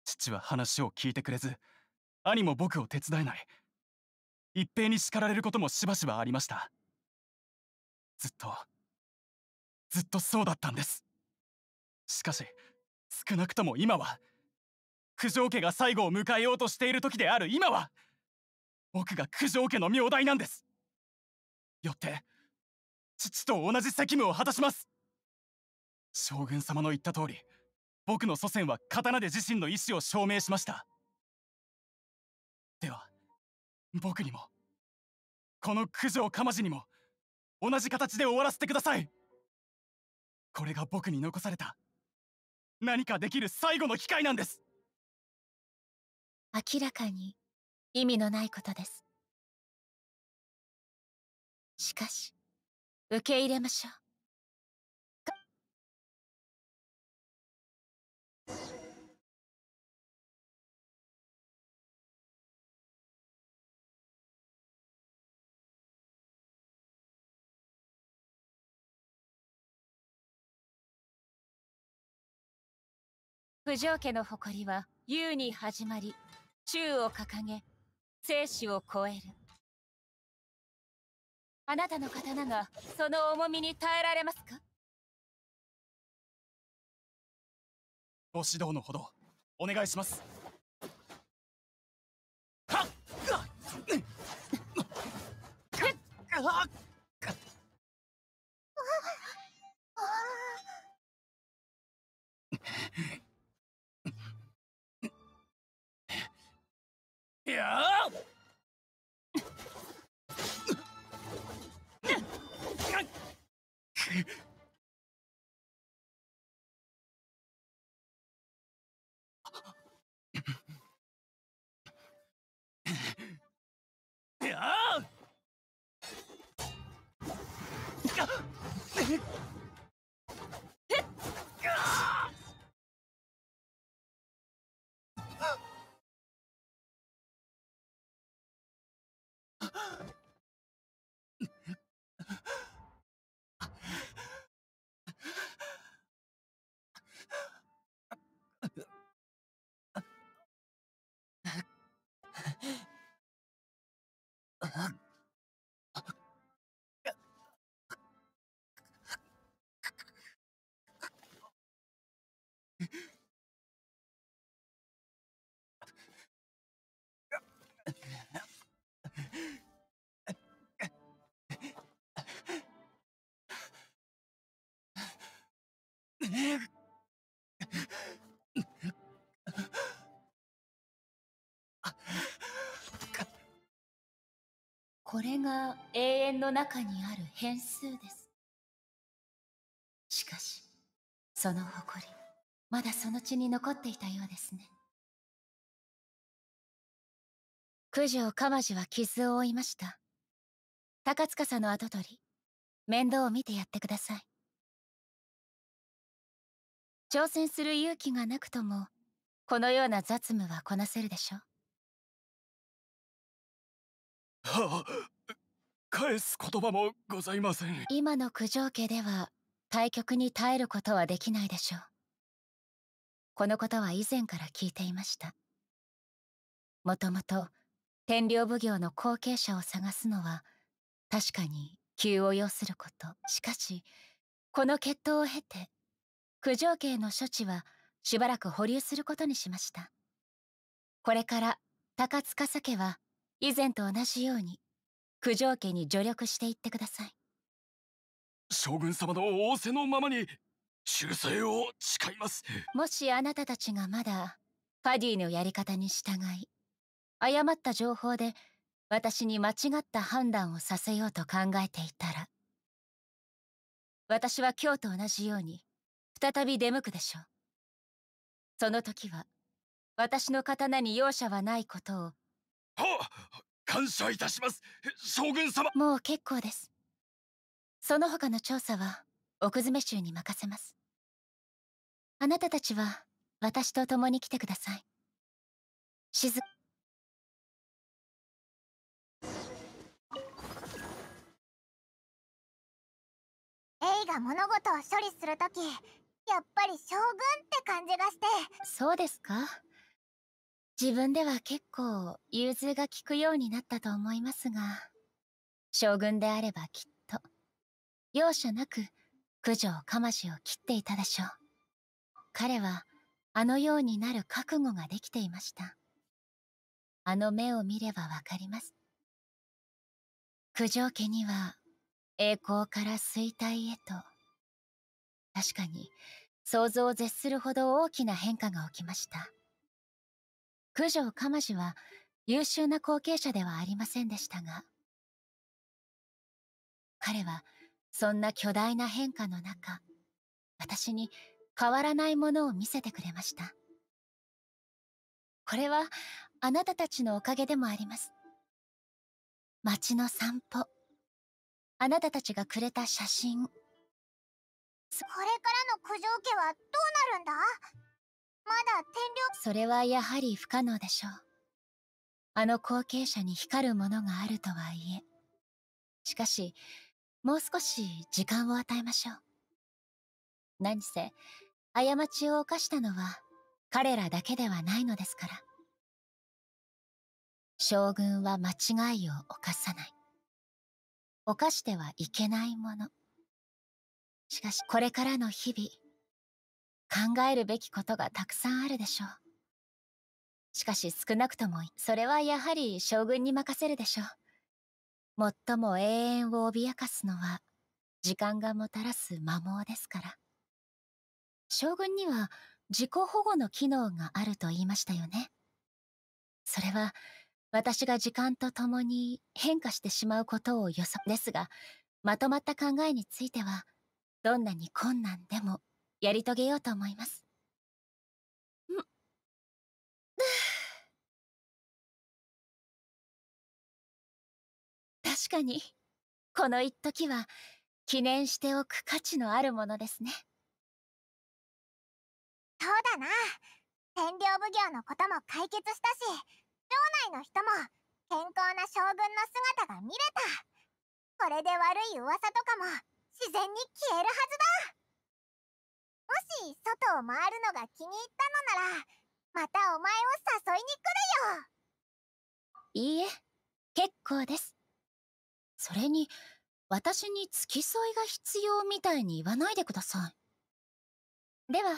A: 父は話を聞いてくれず兄も僕を手伝えない一平に叱られることもしばし
D: ばありましたずっとずっとそうだったんですしかし少なくとも今は九条家が最
A: 後を迎えようとしている時である今は僕が九条家の名代なんですよって父と同じ責務を果たします将軍様の言った通り僕の祖先は刀で自身の意志を証明しました
D: では僕にもこの九条かまじにも同じ形で終わらせてくださいこれが僕に残された何かできる最後の機会なんです明らかに意味のないことですしかし受け入れましょう九条家の誇りは優に始まり宙を掲げ生死を超えるあなたの刀がその重みに耐えられますかご指導のほどお願いしますはっはっ
C: いやー Merci.
D: これが永遠の中にある変数ですしかしその誇りまだその地に残っていたようですね九条鎌地は傷を負いました高塚さんの跡取り面倒を見てやってください挑戦する勇気がなくともこのような雑務はこなせるでしょうはあ、返す言葉もございません
H: 今の九条家では対局に耐えることはできないでしょうこのことは以前から聞いていましたもともと天領奉行の後継者を探すのは確かに急を要することしかしこの決闘を経て九条家への処置はしばらく保留することにしましたこれから高塚家は以前と同じように九条家に助力していってください
A: 将軍様の仰せのままに忠誠を誓います
H: もしあなたたちがまだファディのやり方に従い誤った情報で私に間違った判断をさせようと考えていたら私は今日と同じように再び出向くでしょうその時は私の刀に容赦はないことを
D: 感謝いたします将軍様も
H: う結構ですその他の調査は奥詰衆に任せます
D: あなたたちは私と共に来てください静
F: エイが物事を処理するときやっぱり将軍って感じがして
H: そうですか自分では結構融通が利くようになったと思いますが、将軍であればきっと、容赦なく九条かましを切っていたでしょう。彼はあのようになる覚悟ができていました。
D: あの目を見ればわかります。九条家には栄光から衰退へと、確かに
H: 想像を絶するほど大きな変化が起きました。九条鎌氏は優秀な後継者ではありませんでしたが、彼はそんな巨大な変化の中、私に変わらないものを見せてくれました。これはあなたたちのおかげでもあります。
D: 街の散歩。あな
H: たたちがくれた写真。こ
F: れからの九条家はどうなるんだだ天領
H: それはやはり不可能でしょう。あの後継者に光るものがあるとはいえ。しかし、もう少し時間を与えましょう。何せ、過ちを犯したのは彼らだけではないのですから。将軍は間違いを犯さない。犯してはいけないもの。しかし、これからの日々、考えるべきことがたくさんあるでしょう。しかし少なくともそれはやはり将軍に任せるでしょう。最も永遠を脅かすのは時間がもたらす摩耗ですから。将軍には自己保護の機能があると言いましたよね。それは私が時間と共に変化してしまうことを予測ですが、まとまった考えについては、どんなに困難でも
D: やり遂げようと思います。確かに、この一時は記念しておく価値のあるものですね。
F: そうだな。天領奉行のことも解決したし、城内の人も健康な将軍の姿が見れた。これで悪い噂とかも自然に消えるはずだし外を回るのが気に入ったのならまたお前を誘いに来るよいいえ結構です
D: それ
H: に私に付き添いが必要みたいに言わないでくださいでは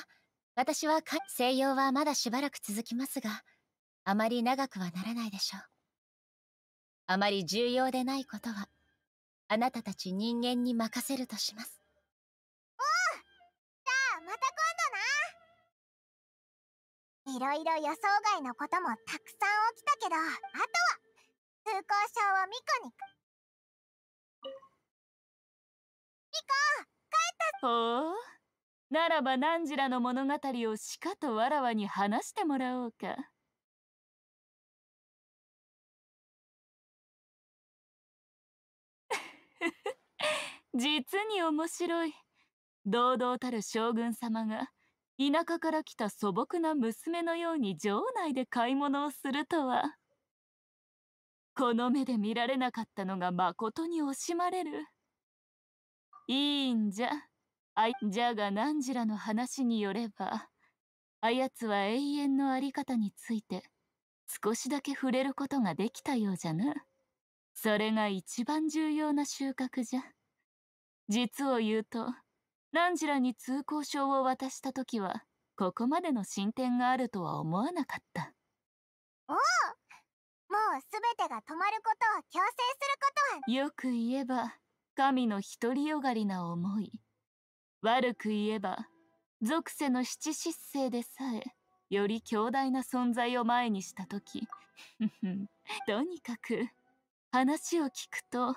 H: 私は西洋はまだしばらく続きますがあまり長くはならないでしょうあまり重要でないことはあなたたち人間に任せるとします
F: また今度ないろいろ予想外のこともたくさん起きたけどあとは通行証をミコにミ
G: コ帰ったほうならば何時らの物語をしかとわらわに話してもらおうか。実に面白い。堂々たる将軍様が田舎から来た素朴な娘のように城内で買い物をするとはこの目で見られなかったのがまことに惜しまれるいいんじゃあいじゃが何時らの話によればあやつは永遠の在り方について少しだけ触れることができたようじゃなそれが一番重要な収穫じゃ実を言うとランジラに通行証を渡した時はここまでの進展があるとは思わなかったおおもう全てが止まることを強制することはよく言えば神の独りよがりな思い悪く言えば俗世の七失政でさえより強大な存在を前にした時とにかく話を聞くと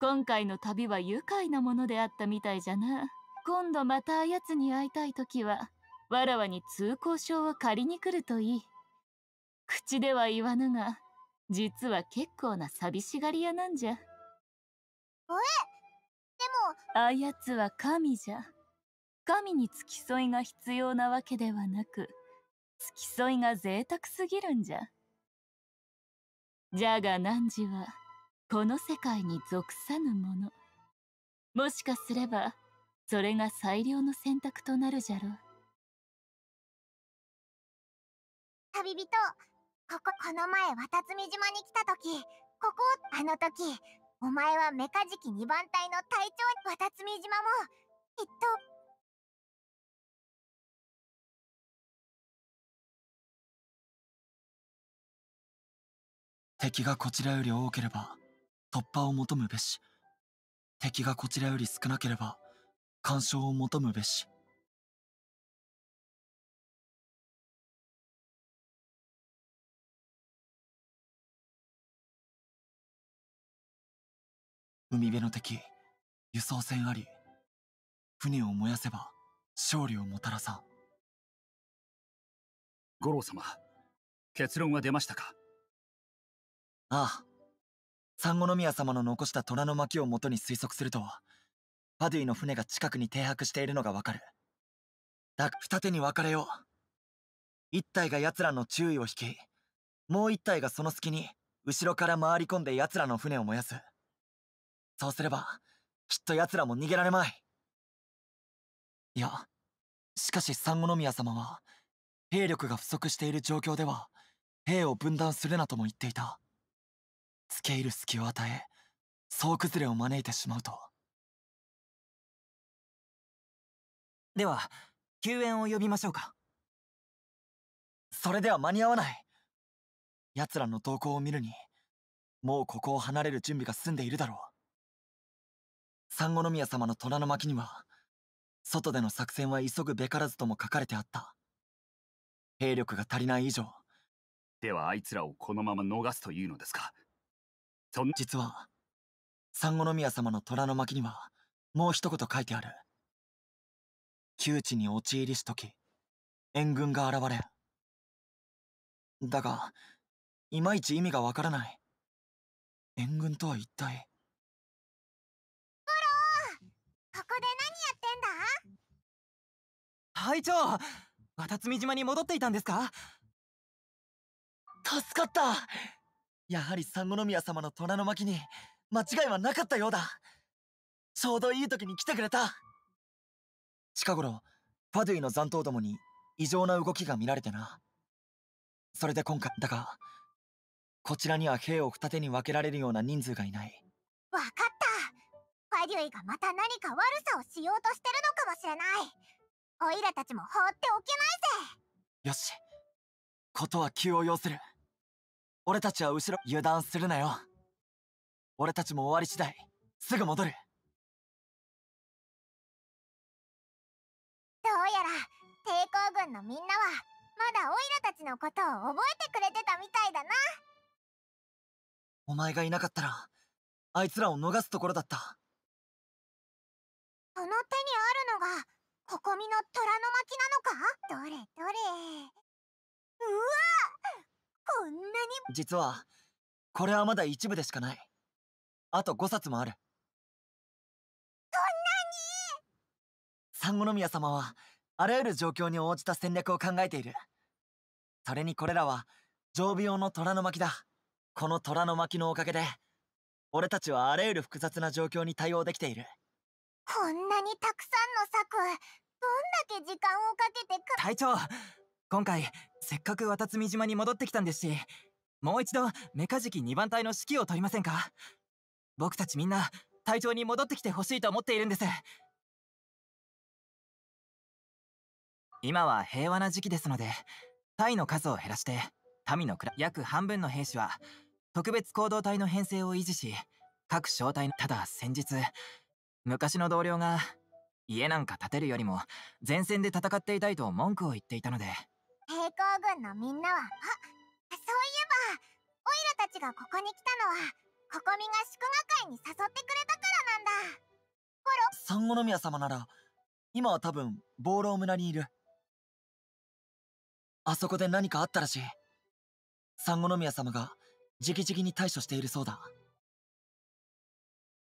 G: 今回の旅は愉快なものであったみたいじゃな。今度またあやつに会いたい時はわらわに通行証を借りに来るといい口では言わぬが実は結構な寂しがり屋なんじゃえでもあやつは神じゃ神に付き添いが必要なわけではなく付き添いが贅沢すぎるんじゃじゃが汝はこの世界に属さぬものもしかすればそれが最良の選択となるじ
D: ゃ
F: ろう旅人こここの前渡積島に来た時ここあの時お前はメカジキ2番隊の隊長渡積島もきっと
D: 敵がこちらより多ければ突破を求むべし敵がこちらより少なければ干渉を求むべし。海辺の敵、輸送船あり、船を燃やせば勝利をもたらさん。五郎様、結論は出ました
K: かああ。三五宮様の残した虎の巻をもとに推測するとは、パディの船が近くに停泊しているのがわかる。だ、二手に分かれよう。一体が奴らの注意を引き、もう一体がその隙に、後ろから回り込んで奴らの船を燃やす。そうすれば、きっと奴らも逃げられまい。いや、しかし三五宮様は、兵力が不足している状況では、兵を分
D: 断するなとも言っていた。付け入る隙を与え、総崩れを招いてしまうと。では、救援を呼びましょうか。それでは間に合わない。
K: 奴らの動向を見るに、もうここを離れる準備が済んでいるだろう。三五宮様の虎の巻には、外での作戦は急ぐべからずとも書かれてあった。兵力が足りない以上。ではあいつらをこのまま逃すというのですか。そん実は、三五宮様の虎の巻には、もう一言書いてある。窮地に陥
D: りし時、援軍が現れ。だが、いまいち意味がわからない。援軍とは一体。
F: ゴローここで何やってん
D: だ隊長ツ積島に戻っていたんですか助
K: かったやはり三宮様の虎の巻に間違いはなかったようだちょうどいい時に来てくれた近頃、パデュイの残党どもに異常な動きが見られてな。それで今回、だが、こちらには兵を二手に分けられるような人数がいない。分かっ
F: たパデュイがまた何か悪さをしようとしてるのかもしれないオイラたちも放っておけないぜ
K: よしことは急を要する
D: 俺たちは後ろ油断するなよ俺たちも終わり次第す
C: ぐ戻る
F: 工軍のみんなは、まだオイラたちのことを覚えてくれてたみたいだな。
K: お前がいなかったら、あいつらを逃すところだっ
F: た。この手にあるのが、ここみの虎の巻なのかどれどれ。うわこんなに
K: 実は、これはまだ一部でしかない。あと5冊もある。そんなに三宮様は、あらゆる状況に応じた戦略を考えている。それにこれらは、常備用の虎の巻だ。この虎の巻のおかげで、俺たちはあらゆる複雑な状況に対応できている。
F: こんなにたくさんの策、どんだけ時間をかけてか
E: 隊長今回せっかく渡積島に戻ってきたんですしもう一度メカジキ2番隊の指揮を取りませんか僕たちみんな隊長に戻ってきてほしいと思っているんです
K: 今は平和な時期ですので、タイの数を減らして、民の約
E: 半分の兵士は、特別行動隊の編成を維持し、各小隊ただ先日、昔の同僚が、家なんか建てるよりも、前線で戦っていたいと文句を言っていたので。
F: 平行軍のみんなは、あ、そういえば、オイラたちがここに来たのは、ココミが祝賀会に誘ってくれたからなんだ。ゴロ。
K: サンゴノミ様なら、今は多分、ボーロー村にい
D: る。あそこで何かあったらしい。三五宮様が、直々に対処しているそうだ。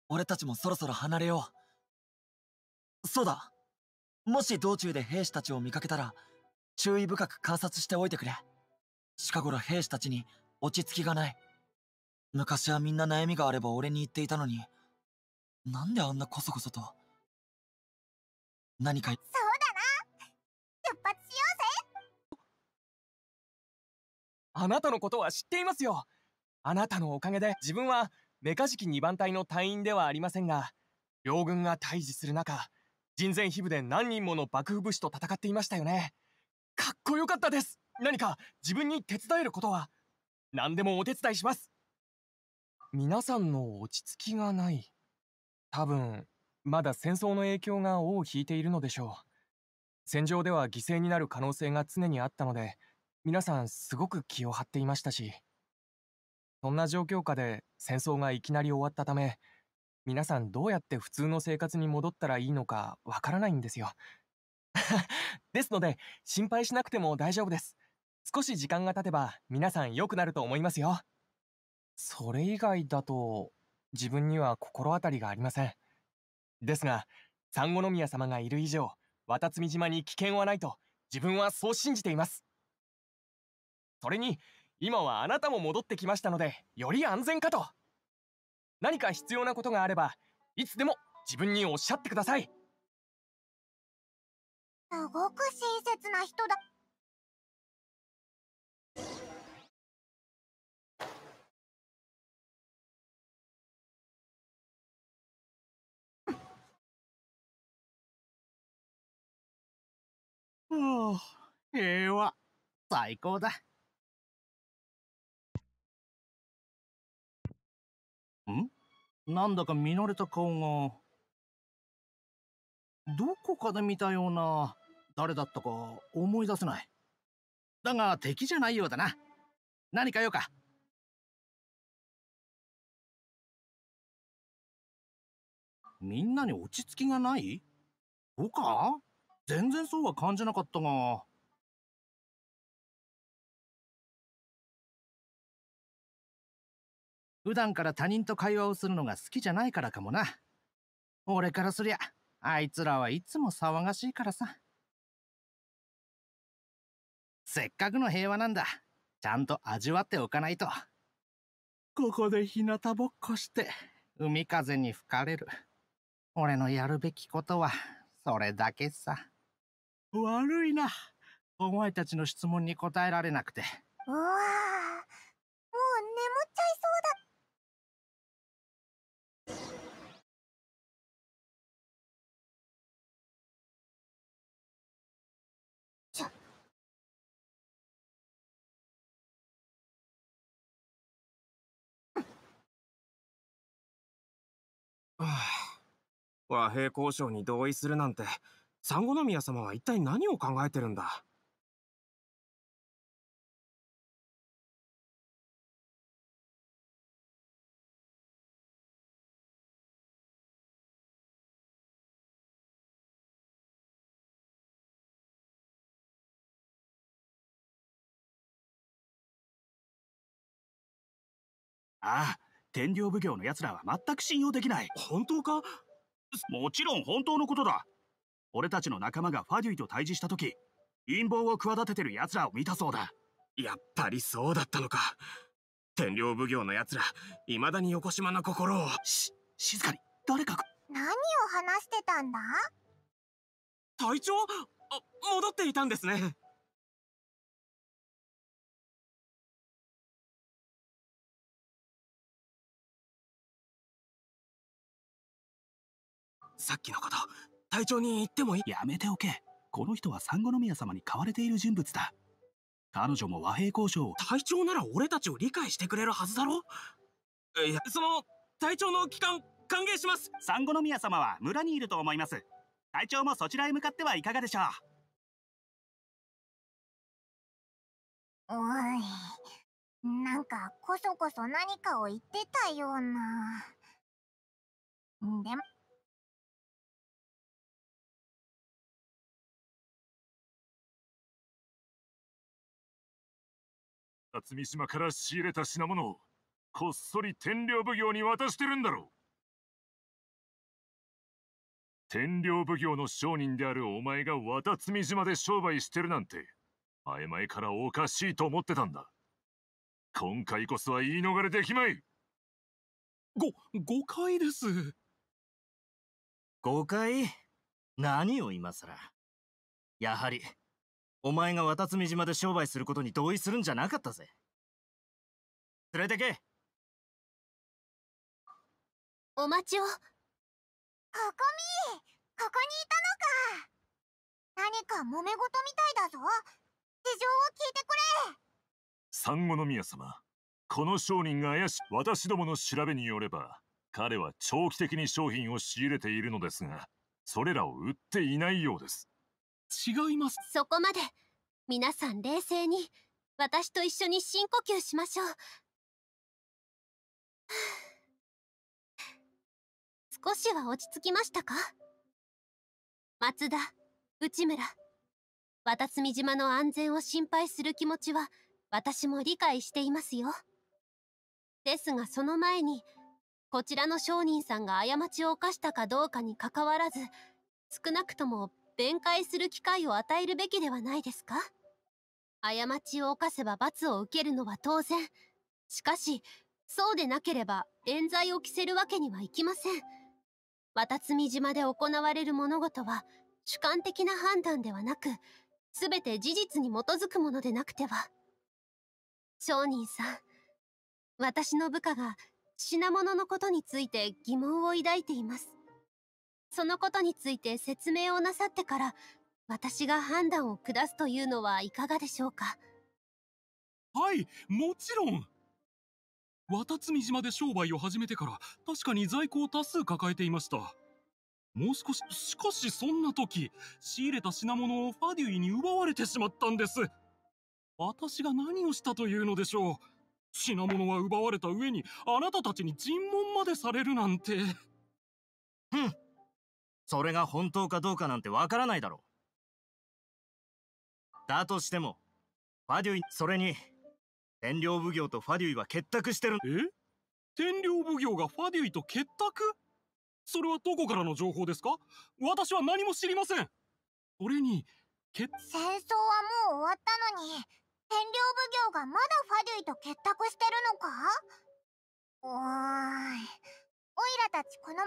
D: 俺たち
K: もそろそろ離れよう。そうだ。もし道中で兵士たちを見かけたら、注意深く観察しておいてくれ。近頃兵士たちに落ち着きがない。昔はみんな悩みがあれば俺に言っていたのに、
D: なんであんなこそこそと。何か
L: あなたのことは知っていますよあなたのおかげで自分はメカジキ2番隊の隊員ではありませんが両軍が対峙する中人前皮膚で何人もの幕府武士と戦っていましたよねかっこよかったです何か自分に手伝えることは何でもお手伝いします皆さんの落ち着きがない多分まだ戦争の影響が尾を引いているのでしょう戦場では犠牲になる可能性が常にあったので皆さんすごく気を張っていましたしそんな状況下で戦争がいきなり終わったため皆さんどうやって普通の生活に戻ったらいいのかわからないんですよ ですので心配しなくても大丈夫です少し時間が経てば皆さん良くなると思いますよそれ以外だと自分には心当たりがありませんですが三五宮様がいる以上渡積島に危険はないと自分はそう信じていますそれに今はあなたも戻ってきましたのでより安全かと何か必要なことがあればいつでも自分におっしゃってくださいすごく
D: 親切な人だおお平和最高だんなんだか見慣れた顔が。どこかで見たような、誰だったか思い出せない。だが敵じゃないようだな。何か用か。みんなに落ち着きがないそうか全然そうは感じなかったが。普段から他人と会話をするのが好きじゃないからかもな。
J: 俺からすりゃ、あいつらはいつも騒がしいからさ。せっかくの平和なんだ。ちゃんと味わっておかないと。ここで日向ぼっこして、海風に吹かれる。俺のやるべきことは、それだけさ。悪いな。お前たちの質問に答えられなくて。
C: うわもう眠っち
D: ゃいそうだった。和平交渉に同意するなんて、三五宮様は一体何を考えてるんだああ、天領奉行の奴らは全く信用できない。本当
M: かもちろん本当のことだ。俺たちの仲間がファデュイと対峙した時、
L: 陰謀を企ててる奴らを見たそうだ。やっぱりそうだったのか。天領奉行の奴ら、未だに横島な心を。し、静かに、
F: 誰か何を話してたんだ隊長あ、戻
D: っていたんですね。さっきのこと隊長に言ってもいいやめておけこの人は産
M: 後宮様に買われている人物だ彼女も和平交渉を隊長なら俺たちを理解してくれるはずだろいやその隊長の帰還歓迎します
D: 産後宮様は村にいると思います隊長もそちらへ向かってはいかがでしょうおいなんかこそこそ何かを言ってたようなでも辰巳島から仕入れた品物をこっそり天領奉行に渡してるんだろう
A: 天領奉行の商人であるお前が渡巳島で商売してるなんて前々からおかしいと思ってたんだ今
D: 回こそは言い逃れできまいご誤解です誤解何を今さらやはり
K: お前が渡積島で商売することに同意するんじゃなかったぜ
D: 連れてけお待ちをここ
F: みここにいたのか何か揉め事みたいだぞ事情を聞いてくれ
A: 産後の宮様
L: この商人が怪しい私どもの調べによれば彼は長期的に商品を仕入れているのですがそれらを売っていないようです違います
H: そ
N: こまで皆さん冷静に私と一緒に深呼吸しましょう
D: 少しは落ち着きましたか松田内村
N: 渡澄島の安全を心配する気持ちは私も理解していますよですがその前にこちらの商人さんが過ちを犯したかどうかにかかわらず少なくとも弁解する機会を与えるべきではないですか過ちを犯せば罰を受けるのは当然。しかし、そうでなければ冤罪を着せるわけにはいきません。渡積島で行われる物事は主観的な判断ではなく、すべて事実に基づくものでなくては。商人さん、私の部下が品物のことについて疑問を抱いています。そのことについて説明をなさってから、私が判断を下すというのはいかがでしょうか。
L: はい、もちろん。渡津見島で商売を始めてから、確かに在庫を多数抱えていました。もう少し、しかしそんな時、仕入れた品物をファデュイに奪われてしまったんです。私が何をしたというのでしょう。品物は奪われた上に、あなたたちに尋問までされるなんて。
E: ふん。それが本当かどうかなんてわからないだろう。だとしても、ファデュイ、それに、天領奉行とファデュ
L: イは結託してる。え天領奉行がファデュイと結託それ
F: はどこからの情報ですか私は何も知りません。俺に、け戦争はもう終わったのに、天領奉行がまだファデュイと結託してるのかおーい。オイラたちこの前、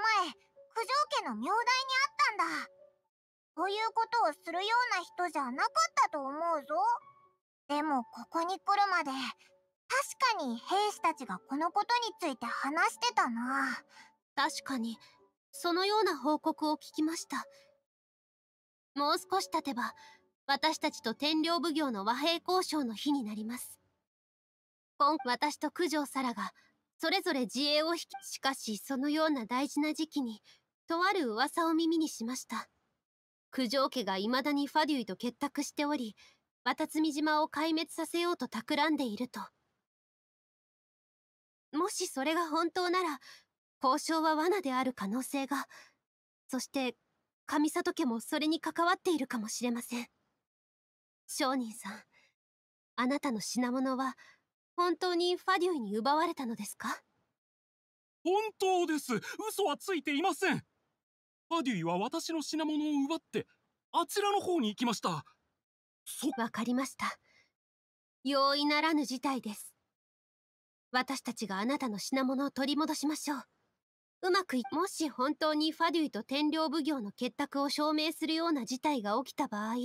F: 九条家の名代にあったんだ。こういうことをするような人じゃなかったと思うぞ。でもここに来るまで、確かに兵士たちがこのことについて話してたな。確かに、
N: そのような報告を聞きました。もう少し経てば、私たちと天領奉行の和平交渉の日になります。今私と九条サラがそれぞれ自衛を引きしかしそのような大事な時期にとある噂を耳にしました九条家が未だにファデュイと結託しており渡積島を壊滅させようと企んでいるともしそれが本当なら交渉は罠である可能性がそして上里家もそれに関わっているかもしれません商人さんあなたの品物は本当にファデュイに奪われたのですか
L: 本当です嘘はついていませんパデュイは私の品物を奪って、あちらの方に行きました。
N: そわかりました。容易ならぬ事態です。私たちがあなたの品物を取り戻しましょう。うまくい、もし本当にファデュイと天領奉行の結託を証明するような事態が起きた場合、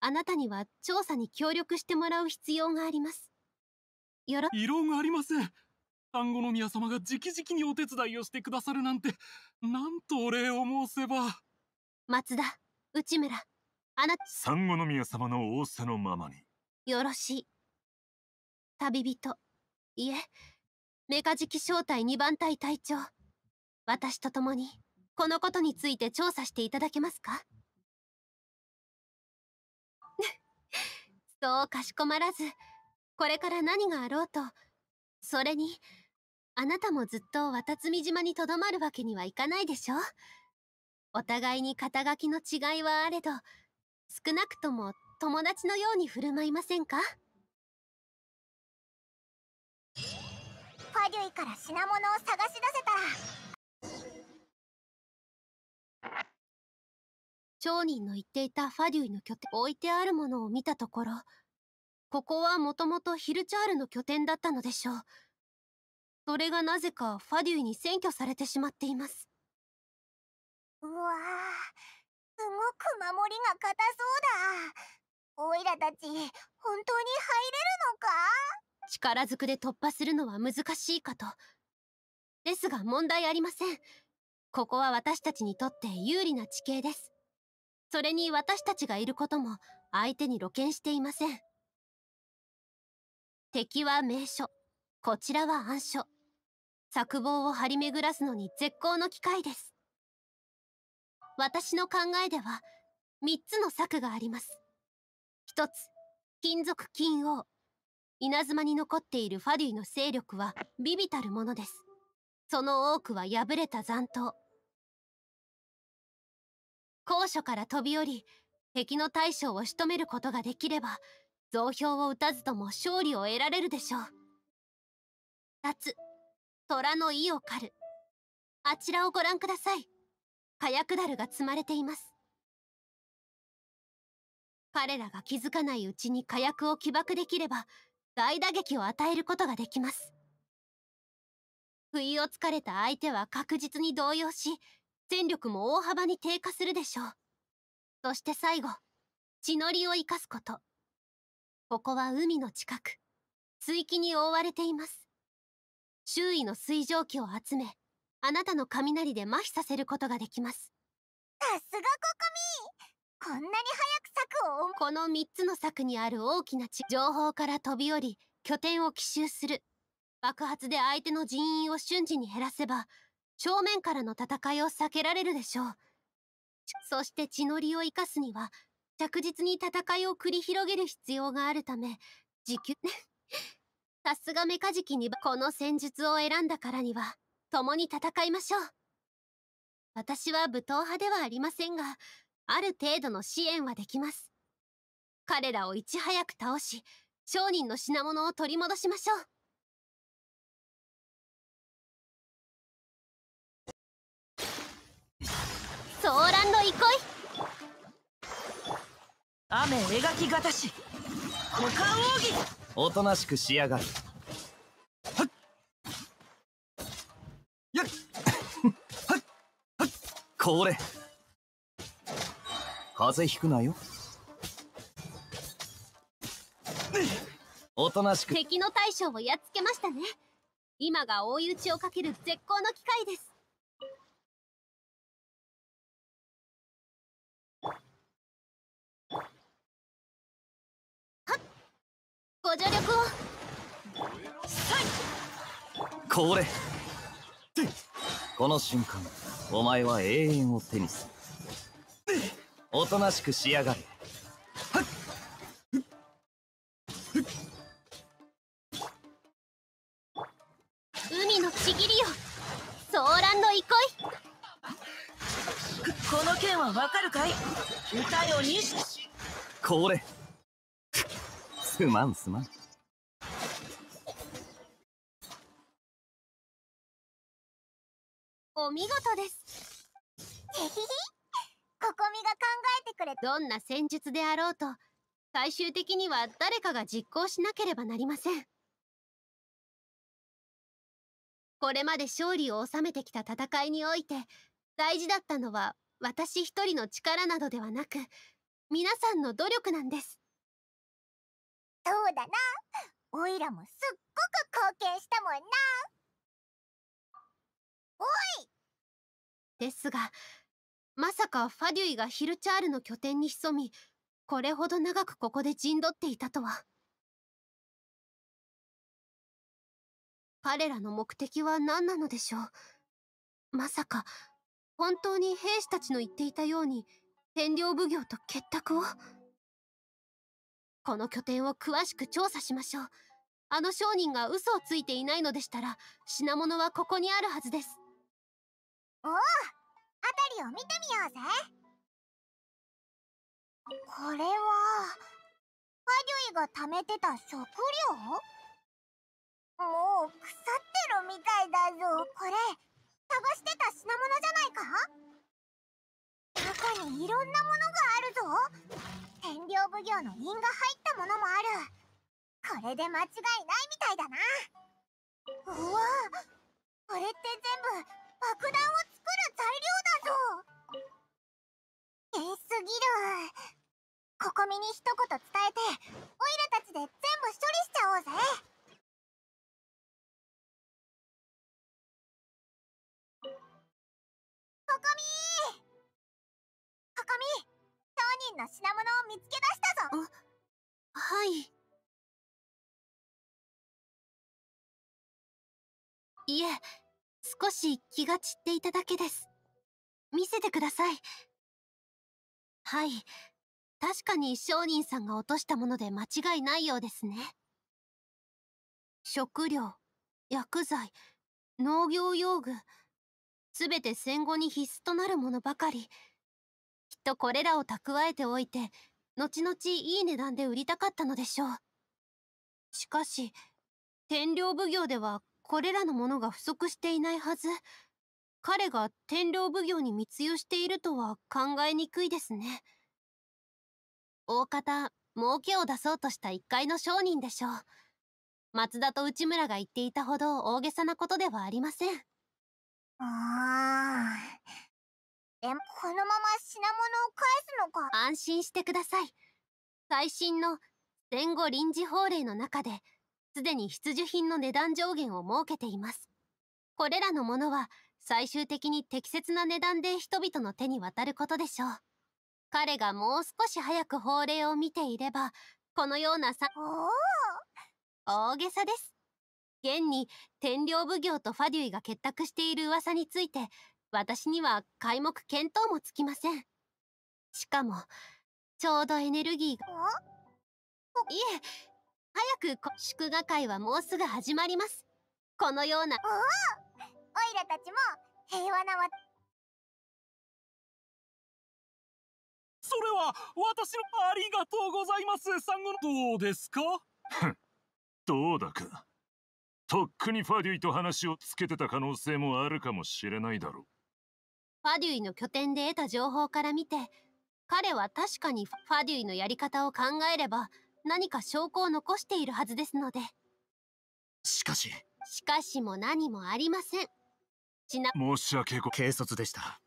N: あなたには調査に協力してもらう必要があります。よろ、異論
L: がありません。丹後宮様が直々にお手伝いをしてくださるなんて、なんとお礼を申せば。松田、内村、あなた。産後宮様の仰せのままに。
N: よろしい。旅人、いえ、メカジキ正体二番隊隊長。私と共に、このことについて調査していただけますか そうかしこまらず、これから何があろうと、それに、あなたもずっと渡積島にとどまるわけにはいかないでしょお互いに肩書きの違いはあれど、少なくとも友達のように振る舞いませんか
F: ファデュイから品物を探し出せ
N: たら商人の言っていたファデュイの拠点置いてあるものを見たところここはもともとヒルチャールの拠点だったのでしょうそれがなぜかファデューに占拠されてしまっています
F: うわすごく守りが固そうだオイラたち本当に入れるのか
N: 力ずくで突破するのは難しいかとですが問題ありませんここは私たちにとって有利な地形ですそれに私たちがいることも相手に露見していません敵は名所こちらは暗所作望を張り巡らすのに絶好の機会です。私の考えでは、三つの策があります。一つ、金属金王。稲妻に残っているファディの勢力は微々たるものです。その多くは敗れた残党。高所から飛び降り、敵の大将を仕留めることができれば、増票を打たずとも勝利を得られるでしょう。
D: 二つ、虎の意を狩るあちらをご覧ください火薬樽が積まれています彼
N: らが気づかないうちに火薬を起爆できれば大打撃を与えることができます不意をつかれた相手は確実に動揺し戦力も大幅に低下するでしょうそして最後血のりを生かすことここは海の近く水域に覆われています周囲の水蒸気を集めあなたの雷で麻痺させることができますさすがココミこんなに早く策をこの3つの策にある大きな地情報から飛び降り拠点を奇襲する爆発で相手の人員を瞬時に減らせば正面からの戦いを避けられるでしょうそして地のりを生かすには着実に戦いを繰り広げる必要があるため時給さすがメカジキにこの戦術を選んだからには共に戦いましょう私は武闘派ではありませんがある程度の支援はできます
D: 彼らをいち早く倒し商人の品物を取り戻しましょう騒乱の憩い雨
C: 描きがたし股間奥義
I: おとなしくしやがる
C: はっやっはっは
M: っこれ風邪ひくなよおとなし
N: く敵の大将をやっつけました
D: ね今が追い打ちをかける絶好の機会です
K: これこの瞬間お前
I: は永遠を手にするおとなしくしやがれ
D: 海のちぎりよソー騒乱の憩い
G: この件はわかるかい歌をよし
M: こ
D: れすまんすまんお見事です ここみが考えてくれ
N: どんな戦術であろうと最終的には誰かが実行しなければなりませんこれまで勝利を収めてきた戦いにおいて大事だったのは私一人の力などではなく皆さんの努力なん
F: ですそうだなおいらもすっごく貢献したもんなおいです
N: が、まさかファデュイがヒルチャールの拠点に潜み、これほど長
D: くここで陣取っていたとは。彼らの目的は何なのでしょう。まさか、本
N: 当に兵士たちの言っていたように、天領奉行と結託をこの拠点を詳しく調査しましょう。あの商人が嘘をついていないのでしたら、品物はここにあるはずです。おおあ
F: たりを見てみようぜこれはパデュイが貯めてた食料もう腐ってるみたいだぞこれ探してた品物じゃないか中にいろんなものがあるぞ天領奉行の印が入ったものもあるこれで間違いないみたいだなうわこれって全部爆弾を大量だぞえすぎるここみに一
D: 言伝えてオイラたちで全部処理しちゃおうぜここみここみ当人の品物を見つけ出したぞはいいえ少し気が散っていただけです見せてください。はい。確かに商人
N: さんが落としたもので間違いないようですね。食料、薬剤、農業用具、すべて戦後に必須となるものばかり。きっとこれらを蓄えておいて、後々いい値段で売りたかったのでしょう。しかし、天領奉行ではこれらのものが不足していないはず。彼が天領奉行に密輸しているとは考えにくいですね大方儲けを出そうとした一介の商人でしょう松田と内村が言っていたほど大げさなことではありませんああ、でもこのまま品物を返すのか安心してください最新の戦後臨時法令の中ですでに必需品の値段上限を設けていますこれらのものは最終的に適切な値段で人々の手に渡ることでしょう。彼がもう少し早く法令を見ていれば、このようなさ、大げさです。現に天領奉行とファデュイが結託している噂について、私には皆目見当もつきません。しかも、ちょうどエネルギーが。いえ、早く祝賀会はもうすぐ始まります。
F: このような。オイラたちも平和なわ
D: それは私のありがとうございますンゴどうですかどうだかとっ
A: くにファデュイと話をつけてた可能性もあるかもしれないだろう
D: ファデ
N: ュイの拠点で得た情報から見て彼は確かにファデュイのやり方を考えれば何か証拠を残しているはずですのでしかししかしも何もありません申
L: し訳ご軽率でした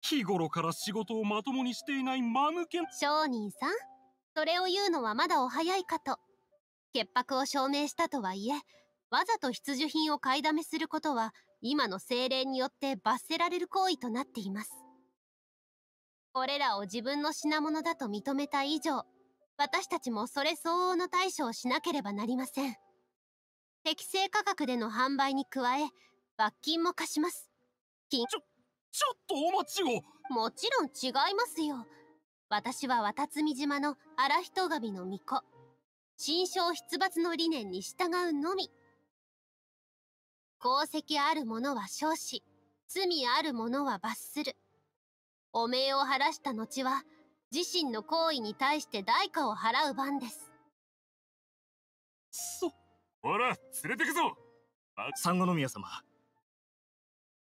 N: 日頃か
L: ら仕事をまともにしていない間抜け
N: 商人さんそれを言うのはまだお早いかと潔白を証明したとはいえわざと必需品を買いだめすることは今の精霊によって罰せられる行為となっていますこれらを自分の品物だと認めた以上私たちもそれ相応の対処をしなければなりません適正価格での販売に加え罰金も課します金ちょちょっとお待ちをもちろん違いますよ私は渡積島の荒人神の巫女新商出伐の理念に従うのみ功績ある者は少し罪ある者は罰する汚名を晴らした後は自身の行為に対して代価を払う番ですそ
D: ほら、連れてくぞ三後宮様。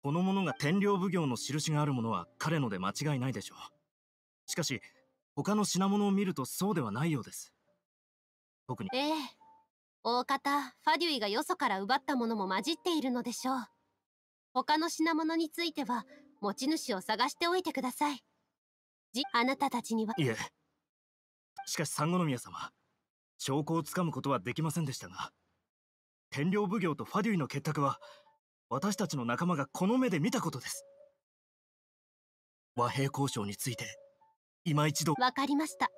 D: こ
E: の者が天領奉行の印があるものは彼ので間違いないでしょう。しかし、他の品物を見るとそうではないようです。特に。
N: ええ。大方、ファデュイがよそから奪ったものも混じっているのでしょう。他の品物については、持ち主を探しておいてください。じ、あなたたちには。い
E: え。しかし、三宮様、証拠をつかむことはできませんでしたが。天領奉行とファデュイの結託は私たちの仲間がこの目で見たことです和平交渉について今一
N: 度わかりました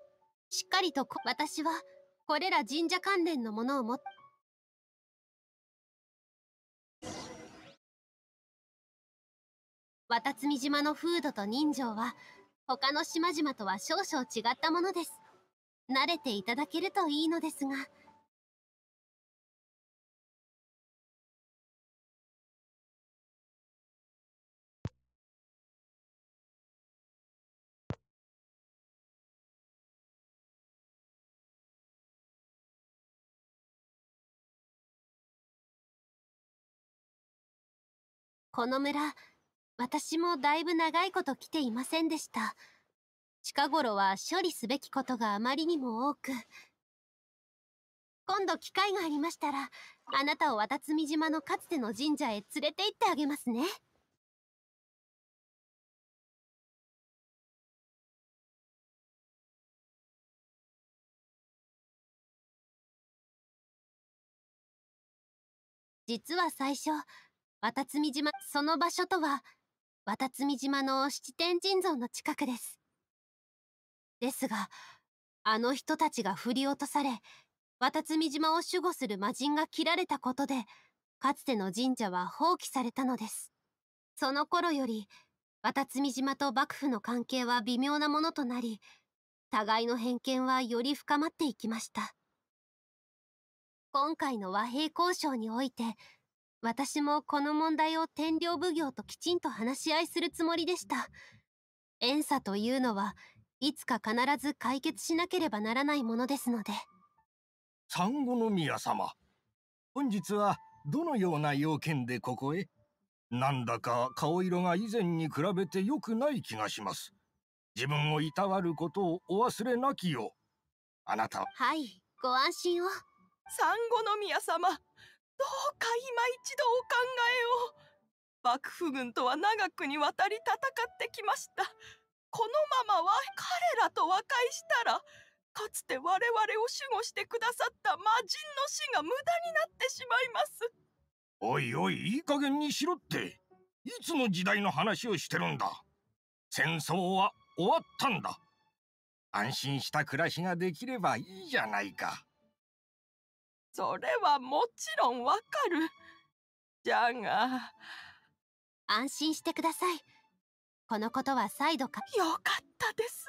N: しっかりと私はこれら神社関連のものを持って
D: 渡積島の風土と人情は他の島々とは少々違ったものです慣れていただけるといいのですが。この村、私もだいぶ長いこと来ていませんでした。近頃は
N: 処理すべきことがあまりにも多く。今度機会がありま
D: したら、あなたを渡積島のかつての神社へ連れて行ってあげますね。実は最初、渡積島、その場所と
N: は、渡積島の七天神像の近くです。ですが、あの人たちが振り落とされ、渡積島を守護する魔人が切られたことで、かつての神社は放棄されたのです。その頃より、渡積島と幕府の関係は微妙なものとなり、互いの偏見はより深まっていきました。今回の和平交渉において、私もこの問題を天領奉行ときちんと話し合いするつもりでした。遠差というのはいつか必ず解決しなければならないものですので。
J: 産後の宮様。
I: 本日はどのような要件でここへなんだか顔色が以前に比べて良くない気がします。自分をいたわることを
J: お忘れなきよう。あなた。
N: はい、ご安心を。産後の
M: 宮様。どうか今一度お考えを幕府軍とは長くにわたり戦ってきましたこのままは彼らと和解したらかつて我々を守護してくださった魔人の死が無駄になってしまいま
D: す
I: おいおいいい加減にしろっていつの時代の話をしてるんだ戦争は終わったんだ安心した暮らしができればいいじゃないか。
D: それはもちろんわかる。じゃが。安心してください。このことは再度か。よかったです。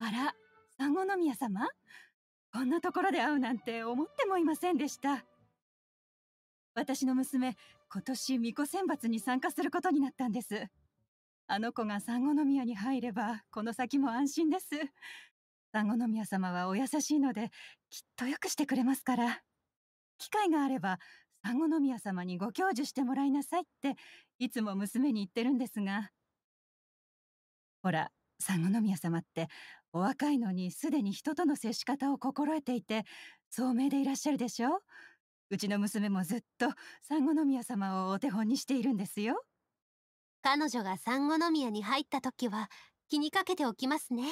D: あら、三五宮様こんなところで会うなんて思ってもいませんでした。
H: 私の娘、今年巫女選抜に参加することになったんです。あの子が三五宮に入ればこの先も安心です三五宮様はお優しいのできっとよくしてくれますから機会があれば三五宮様にご教授してもらいなさいっていつも娘に言ってるんですがほら三五宮様ってお若いのにすでに人との接し方を心得ていて聡明でいらっしゃるでしょうちの娘もずっと三五宮様をお手本にしているんですよ。
N: 彼女が産後宮に入った時は気にかけておきますね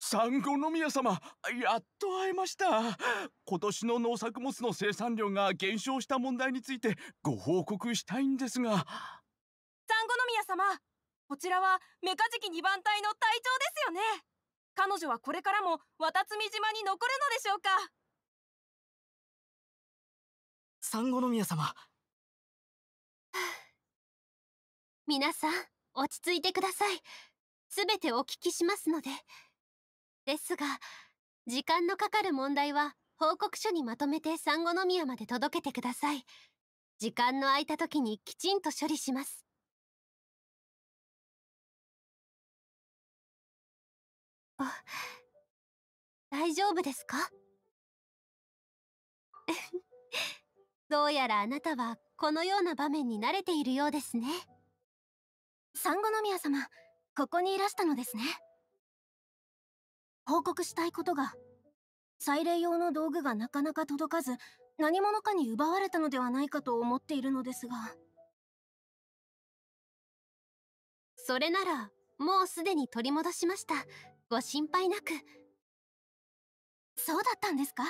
J: 産後宮様やっと会えまし
A: た今年の農作物の生産量が減少した問題についてご報告したいんですが産後
N: 宮様こちらはメカジキ
D: 2番隊の隊長ですよね彼女はこれからも渡積島に残るのでしょうか産後宮様皆さん、落ち着いてください。
N: すべてお聞きしますので。ですが、時間のかかる問題は報告書にまとめて産後の宮まで届けてください。時間の空
D: いた時にきちんと処理します。あ、大丈夫ですか どうやらあなたはこのよ
N: うな場面に慣れているようですね産後宮様ここにい
H: らしたのですね報告したいことが祭礼用の道具がなかなか届かず何者かに奪われたのではないかと思っているので
D: すがそれならもうすでに取り戻しましたご心配なくそうだったんですか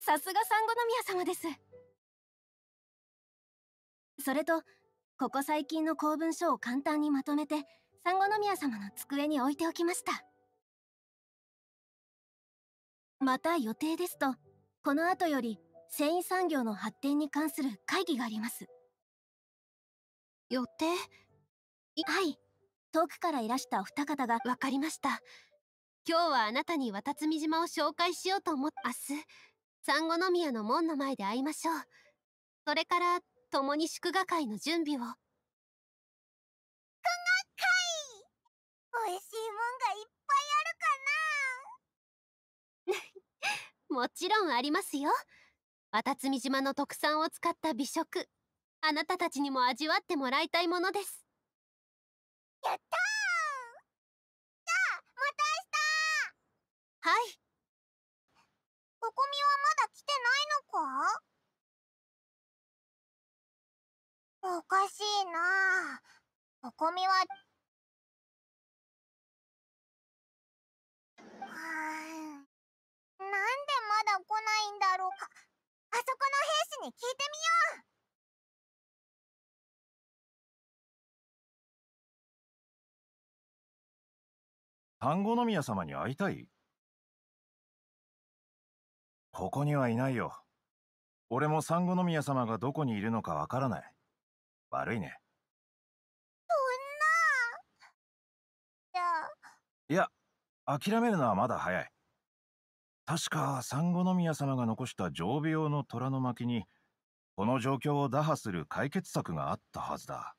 D: さすが産後宮様です
N: それとここ最近の公文書を簡単にまとめて産後宮様の
H: 机に置いておきましたまた予定ですとこの後より繊維産業の発展に関する会議があります予定はい遠くからいらしたお二
N: 方が分かりました今日はあなたに渡積島を紹介しようと思って明日産後宮の門の前で会いましょうそれから共に祝
D: 賀会の準備を賀会
F: 美味しいもんがいっぱいあるかな
N: もちろんありますよ渡積島の特産を使った美食あなたたちにも味わってもらいたいものですやったじゃあま
D: た明日はいここみはまだ来てないのかおかしいなあ。ここみは。はあ、なんでまだ来ないんだろうか。あそこの兵士に聞いてみよう丹後宮様に会いたい
J: ここにはいないよ。俺も産後宮様がどこにいるのかわからない。悪いね。
C: そん
D: な。
J: いや、諦めるのはまだ早い。確か、後の宮様が残した常備用の虎の巻に、この状況を打破する解決策があったはずだ。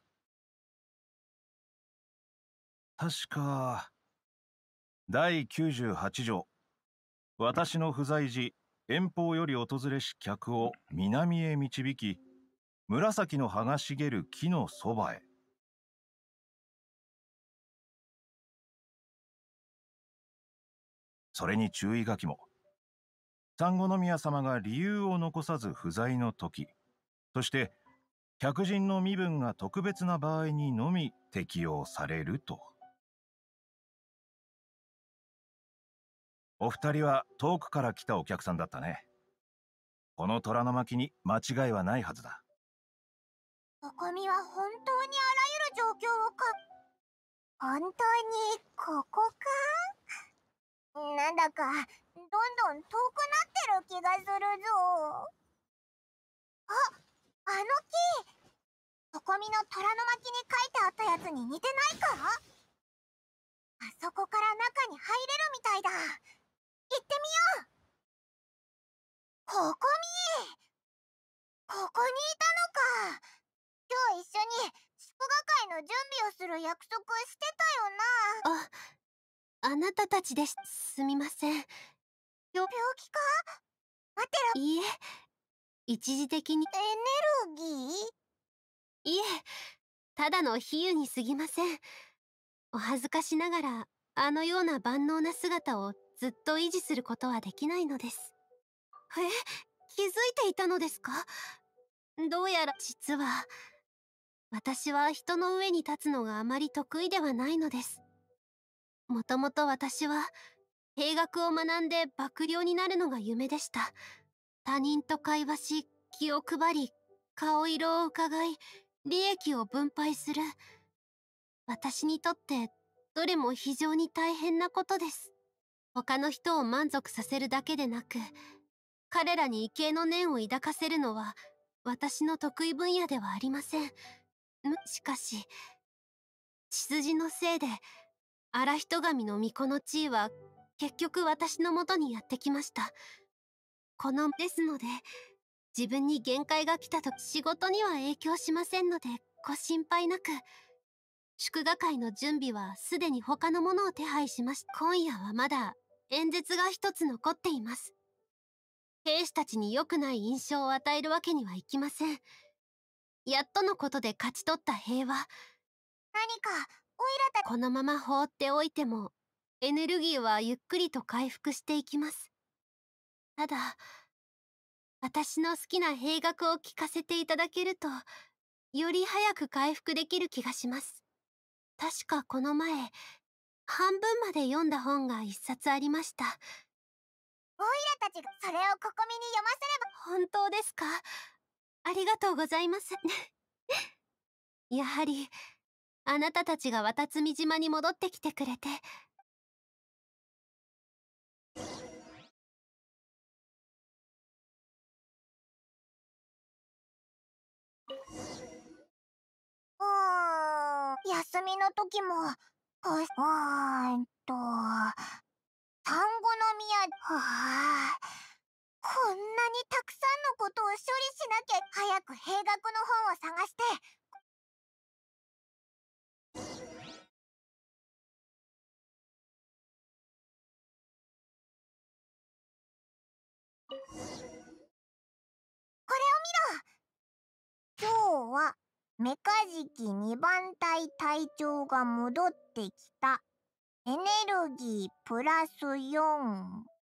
J: 確
D: か、
J: 第98条、私の不在時、遠方より訪れし客を南へ導き、紫の葉
D: が茂る木のそばへ。それに注意書きも。
J: 丹後宮様が理由を残さず不在の時、そして客人の身分が特別な場合にのみ適用されると。お二人は遠くから来たお客さんだったね。この虎の巻に間違いはないはずだ。
F: ここみは本当にあらゆる状況をか本当にここかなんだかどんどん遠くなってる気がするぞああの木ここみの虎の巻に書いてあったやつに似てないかあそこから中に入れるみたいだ行ってみようここみここにいたのか今日一緒に祝賀会の準備をする約束して
N: たよなああなたたちですすみませんよ
F: 病気か
N: マテラいいえ一時的にエネルギーいえただの比喩にすぎませんお恥ずかしながらあのような万能な姿をずっと維持することはできないのですえ気づいていたのですかどうやら実は私は人の上に立つのがあまり得意ではないのです。もともと私は、兵学を学んで幕僚になるのが夢でした。他人と会話し、気を配り、顔色を伺い、利益を分配する。私にとって、どれも非常に大変なことです。他の人を満足させるだけでなく、彼らに畏敬の念を抱かせるのは、私の得意分野ではありません。しかし血筋のせいで荒人神の巫女の地位は結局私のもとにやってきましたこのですので自分に限界が来たと仕事には影響しませんのでご心配なく祝賀会の準備はすでに他のものを手配しました今夜はまだ演説が一つ残っています兵士たちに良くない印象を与えるわけにはいきませんやっとのことで勝ち取った平和。何か、オイラたち。このまま放っておいても、エネルギーはゆっくりと回復していきます。ただ、私の好きな兵学を聞かせていただけると、より早く回復できる気がします。確かこの前、半分まで読んだ本が一冊ありました。オイラたちがそれをここみに読ませれば本当ですかありがとうございます。
D: やはり、あなたたちがわたつ島に戻ってきてくれて、う
F: ーん、休みの時も、うーんと、産後の宮、はあ、こんなにたくさんのことを処理しなきゃ早く兵学の本を探してこれを見ろ今日はメカジキ2番隊隊長が戻ってきたエネルギープラス4。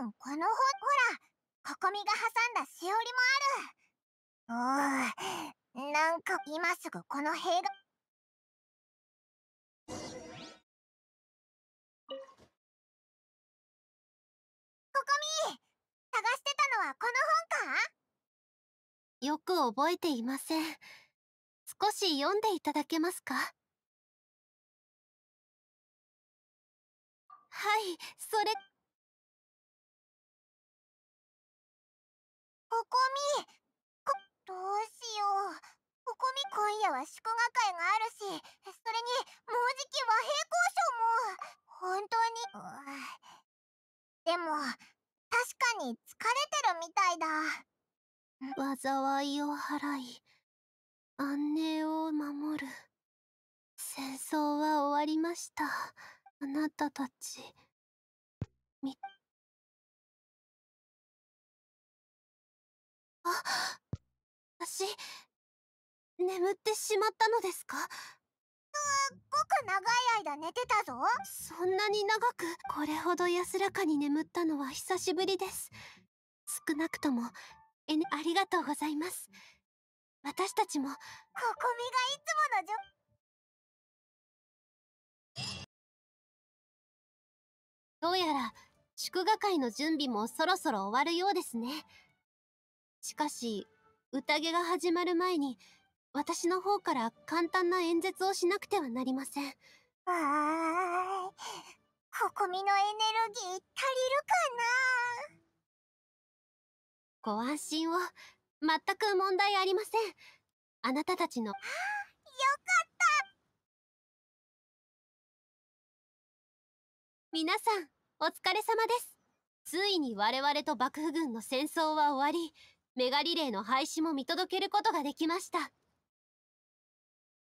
F: んこのほら、ここみが挟んだしおりもある。おー、なんか今すぐこ
D: の塀が。ここみ探してたのはこの本かよく覚えていません。少し読んでいただけますかはい、それ。
F: こみどうしようここみ今夜は祝賀会があるしそれにもうじき和平交渉も本当にでも確かに疲れてるみたいだ災いを払い安寧を
D: 守る戦争は終わりましたあなたたち認
F: あ、私、眠ってしまったのですかすっごく長い間寝てたぞそんなに長
N: くこれほど安らかに眠ったのは久しぶりです少なくとも
D: えありがとうございます私たちもここみがいつものじょどうやら祝賀会の準備もそろそろ終わるようですね
N: しかし、宴が始まる前に、私の方から簡単な演説をしなくてはなりません。わーい。こ
F: こみのエネルギー足りる
N: かな
D: ご安心を。全く問題ありません。あなたたちの。よかっ
C: た
N: 皆さん、お疲れ様です。ついに我々と幕府軍の戦争は終わり、メガリレーの廃止も見届けることができました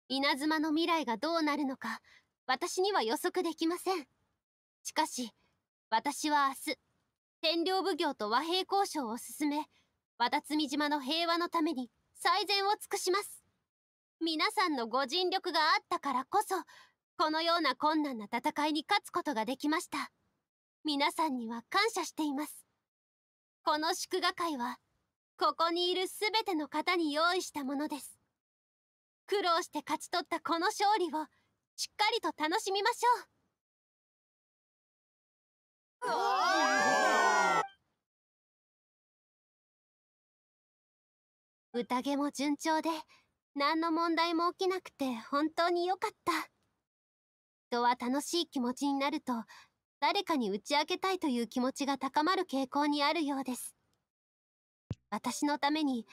N: 稲妻の未来がどうなるのか私には予測できませんしかし私は明日天領奉行と和平交渉を進め渡積島の平和のために最善を尽くします皆さんのご尽力があったからこそこのような困難な戦いに勝つことができました皆さんには感謝していますこの祝賀会はここにいるすべての方に用意したものです苦労し
D: て勝ち取ったこの勝利をしっかりと楽しみましょう宴も順調で何の問題も起
N: きなくて本当に良かった人は楽しい気持ちになると誰かに打ち明けたいという気持ちが高まる傾向にあるようです私のために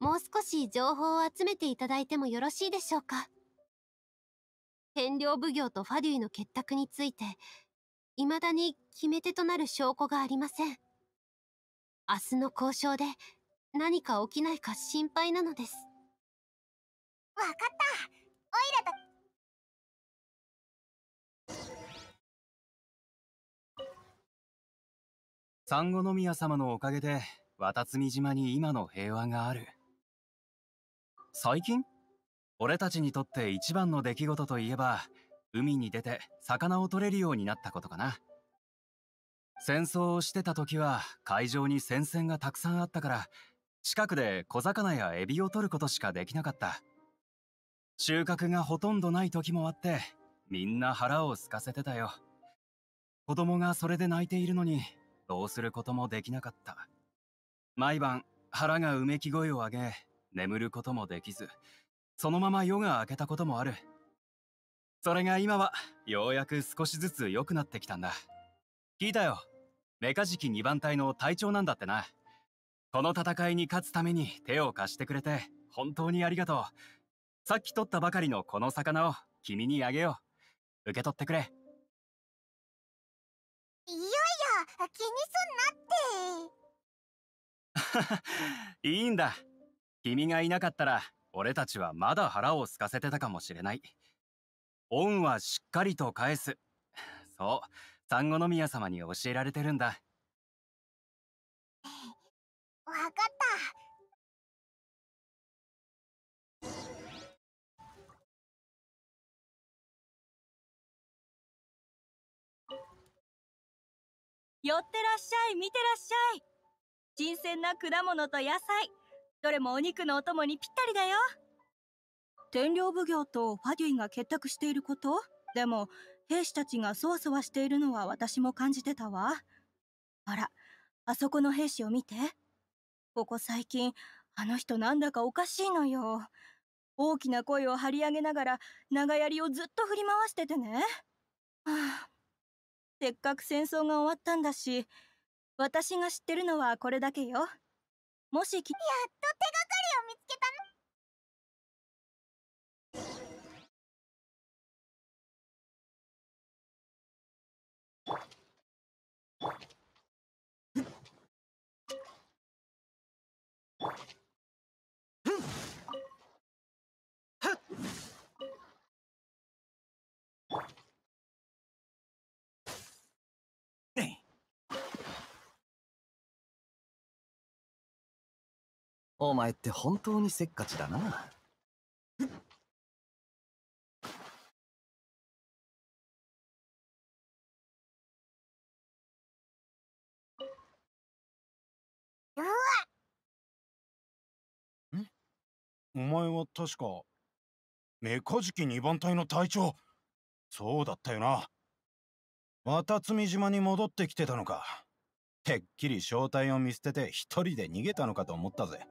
N: もう少し情報を集めていただいてもよろしいでしょうか天領奉行とファデュイの結託について未だに決め手となる証拠がありません明日の交渉で
D: 何か起きないか心配なのですわかったオイラと産後宮様のおかげで渡津
M: 美島に今の平和がある。最近俺たちにとって一番の出来事といえば、海に出て魚を取れるようになったことかな。戦争をしてた時は海上に戦線がたくさんあったから、近くで小魚やエビを取ることしかできなかった。収穫がほとんどない時もあって、みんな腹を空かせてたよ。子供がそれで泣いているのに、どうすることもできなかった。毎晩腹がうめき声を上げ眠ることもできずそのまま夜が明けたこともあるそれが今はようやく少しずつ良くなってきたんだ聞いたよメカジキ2番隊の隊長なんだってなこの戦いに勝つために手を貸してくれて本当にありがとうさっき取ったばかりのこの魚を君にあげよう受け取ってくれいやい
C: や気にすんなって
M: いいんだ。君がいなかったら、俺たちはまだ腹を空かせてたかもしれない。恩はしっかりと返す。そう、
D: 産後の宮様に教えられてるんだ。わかった。寄ってらっしゃい見てらっしゃい新鮮な果
H: 物と野菜、どれもお肉のお供にぴったりだよ。
B: 天領奉行とファデュイが結託していることでも、兵士たちがそわそわしているのは
H: 私も感じてたわ。あら、あそこの兵士を見て。ここ最近、あの人なんだかおかしいのよ。大きな声を張り上
G: げながら長槍をずっと振り回しててね。はあ、せっかく戦争が終わったんだし、私が知ってるのはこれだけよ。
D: もしき、やっと手がかお前って本当にせっかちだな。
O: お前は確かメカジキ2番隊の隊長そうだったよな渡積島に戻ってきてたのかてっきり正体を見捨てて一人で逃げたのかと思ったぜ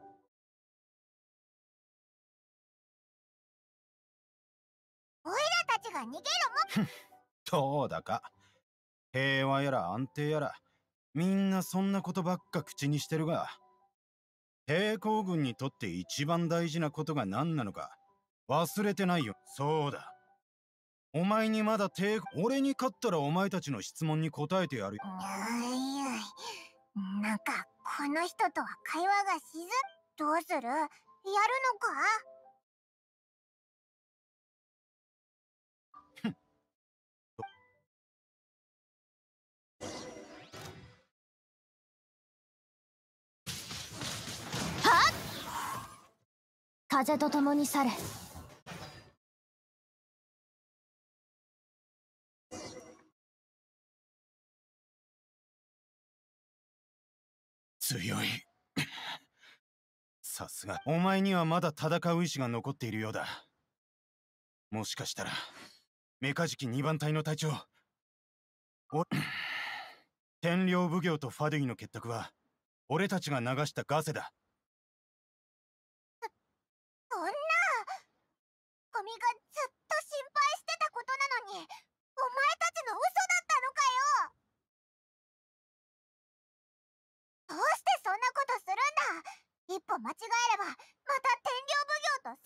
O: 逃げろも どうだか平和やら安定やらみんなそんなことばっか口にしてるが抵抗軍にとって一番大事なことが何なのか忘れてないよそうだお前にまだ抵抗俺に勝ったらお前たちの質問に答えてやるよな
F: んかこの人とは会話がしずどうするやるのか
D: 風と共に去
O: 強いさすがお前にはまだ戦う意志が残っているようだもしかしたらメカジキ2番隊の隊長お天領奉行とファディイの結託は俺たちが流したガセだ
F: 一歩間違えればまた天領奉行と戦争になっ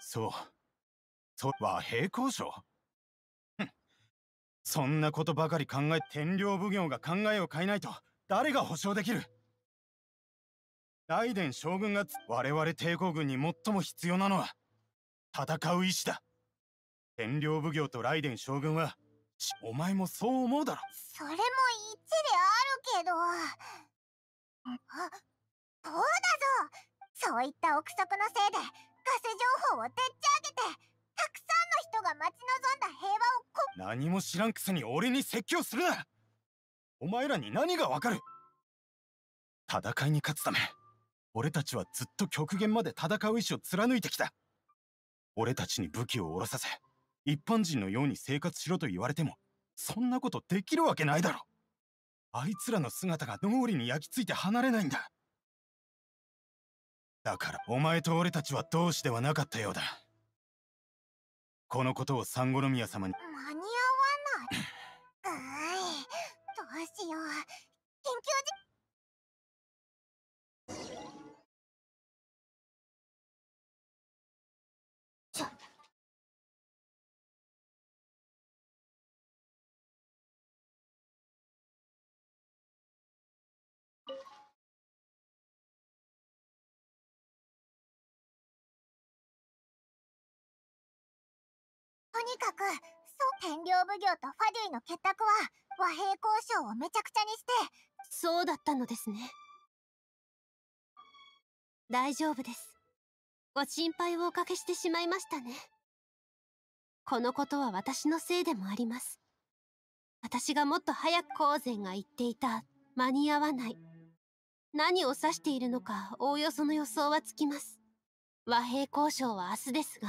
O: そうそれは平行賞そんなことばかり考え天領奉行が考えを変えないと誰が保証できる大伝将軍が我々帝国軍に最も必要なのは戦う意志だ天領奉行と雷電将軍はお前もそう思うだろ
F: それも一理あるけどあそうだぞそういった憶測のせいでガセ情報をでっち上げてたくさんの人が待ち望んだ平和
O: をこ何も知らんくせに俺に説教するなお前らに何がわかる戦いに勝つため俺たちはずっと極限まで戦う意志を貫いてきた俺たちに武器を下ろさせ一般人のように生活しろと言われてもそんなことできるわけないだろあいつらの姿が脳裏に焼き付いて離れないんだだからお前と俺たちは同志ではなかったようだこのことをサンゴロミヤ様に間
F: に合わない
D: ういどうしよう緊急事
F: にかくそう天領奉行とファディの結託は和平交渉をめちゃくちゃにしてそうだったのですね
N: 大丈夫ですご心配をおかけしてしまいましたねこのことは私のせいでもあります私がもっと早く光然が言っていた間に合わない何を指しているのかおおよその予想はつきます和平交渉は明日ですが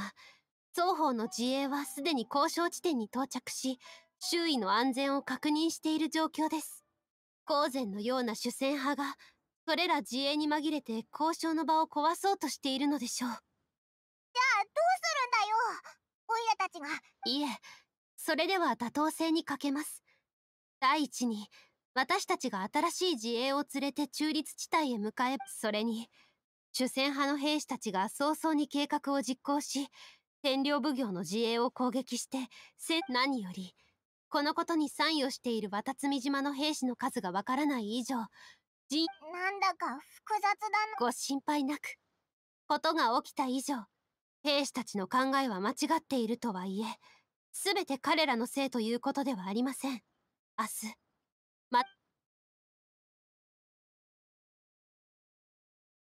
N: 双方の自衛はすでに交渉地点に到着し、周囲の安全を確認している状況です。公然のような主戦派が、それら自衛に紛れて交渉の場を壊そうとしているのでしょう。じゃあ、どうするんだよオイラたちが。いえ、それでは妥当性に欠けます。第一に、私たちが新しい自衛を連れて中立地帯へ向かえ、それに、主戦派の兵士たちが早々に計画を実行し、占領奉行の自衛を攻撃して、何より、このことに参与している渡積島の兵士の数がわからない以上、人、なんだか複雑だな。ご心配なく。ことが起きた以上、兵士たちの考えは間違
D: っているとはいえ、全て彼らのせいということではありません。明日、ま、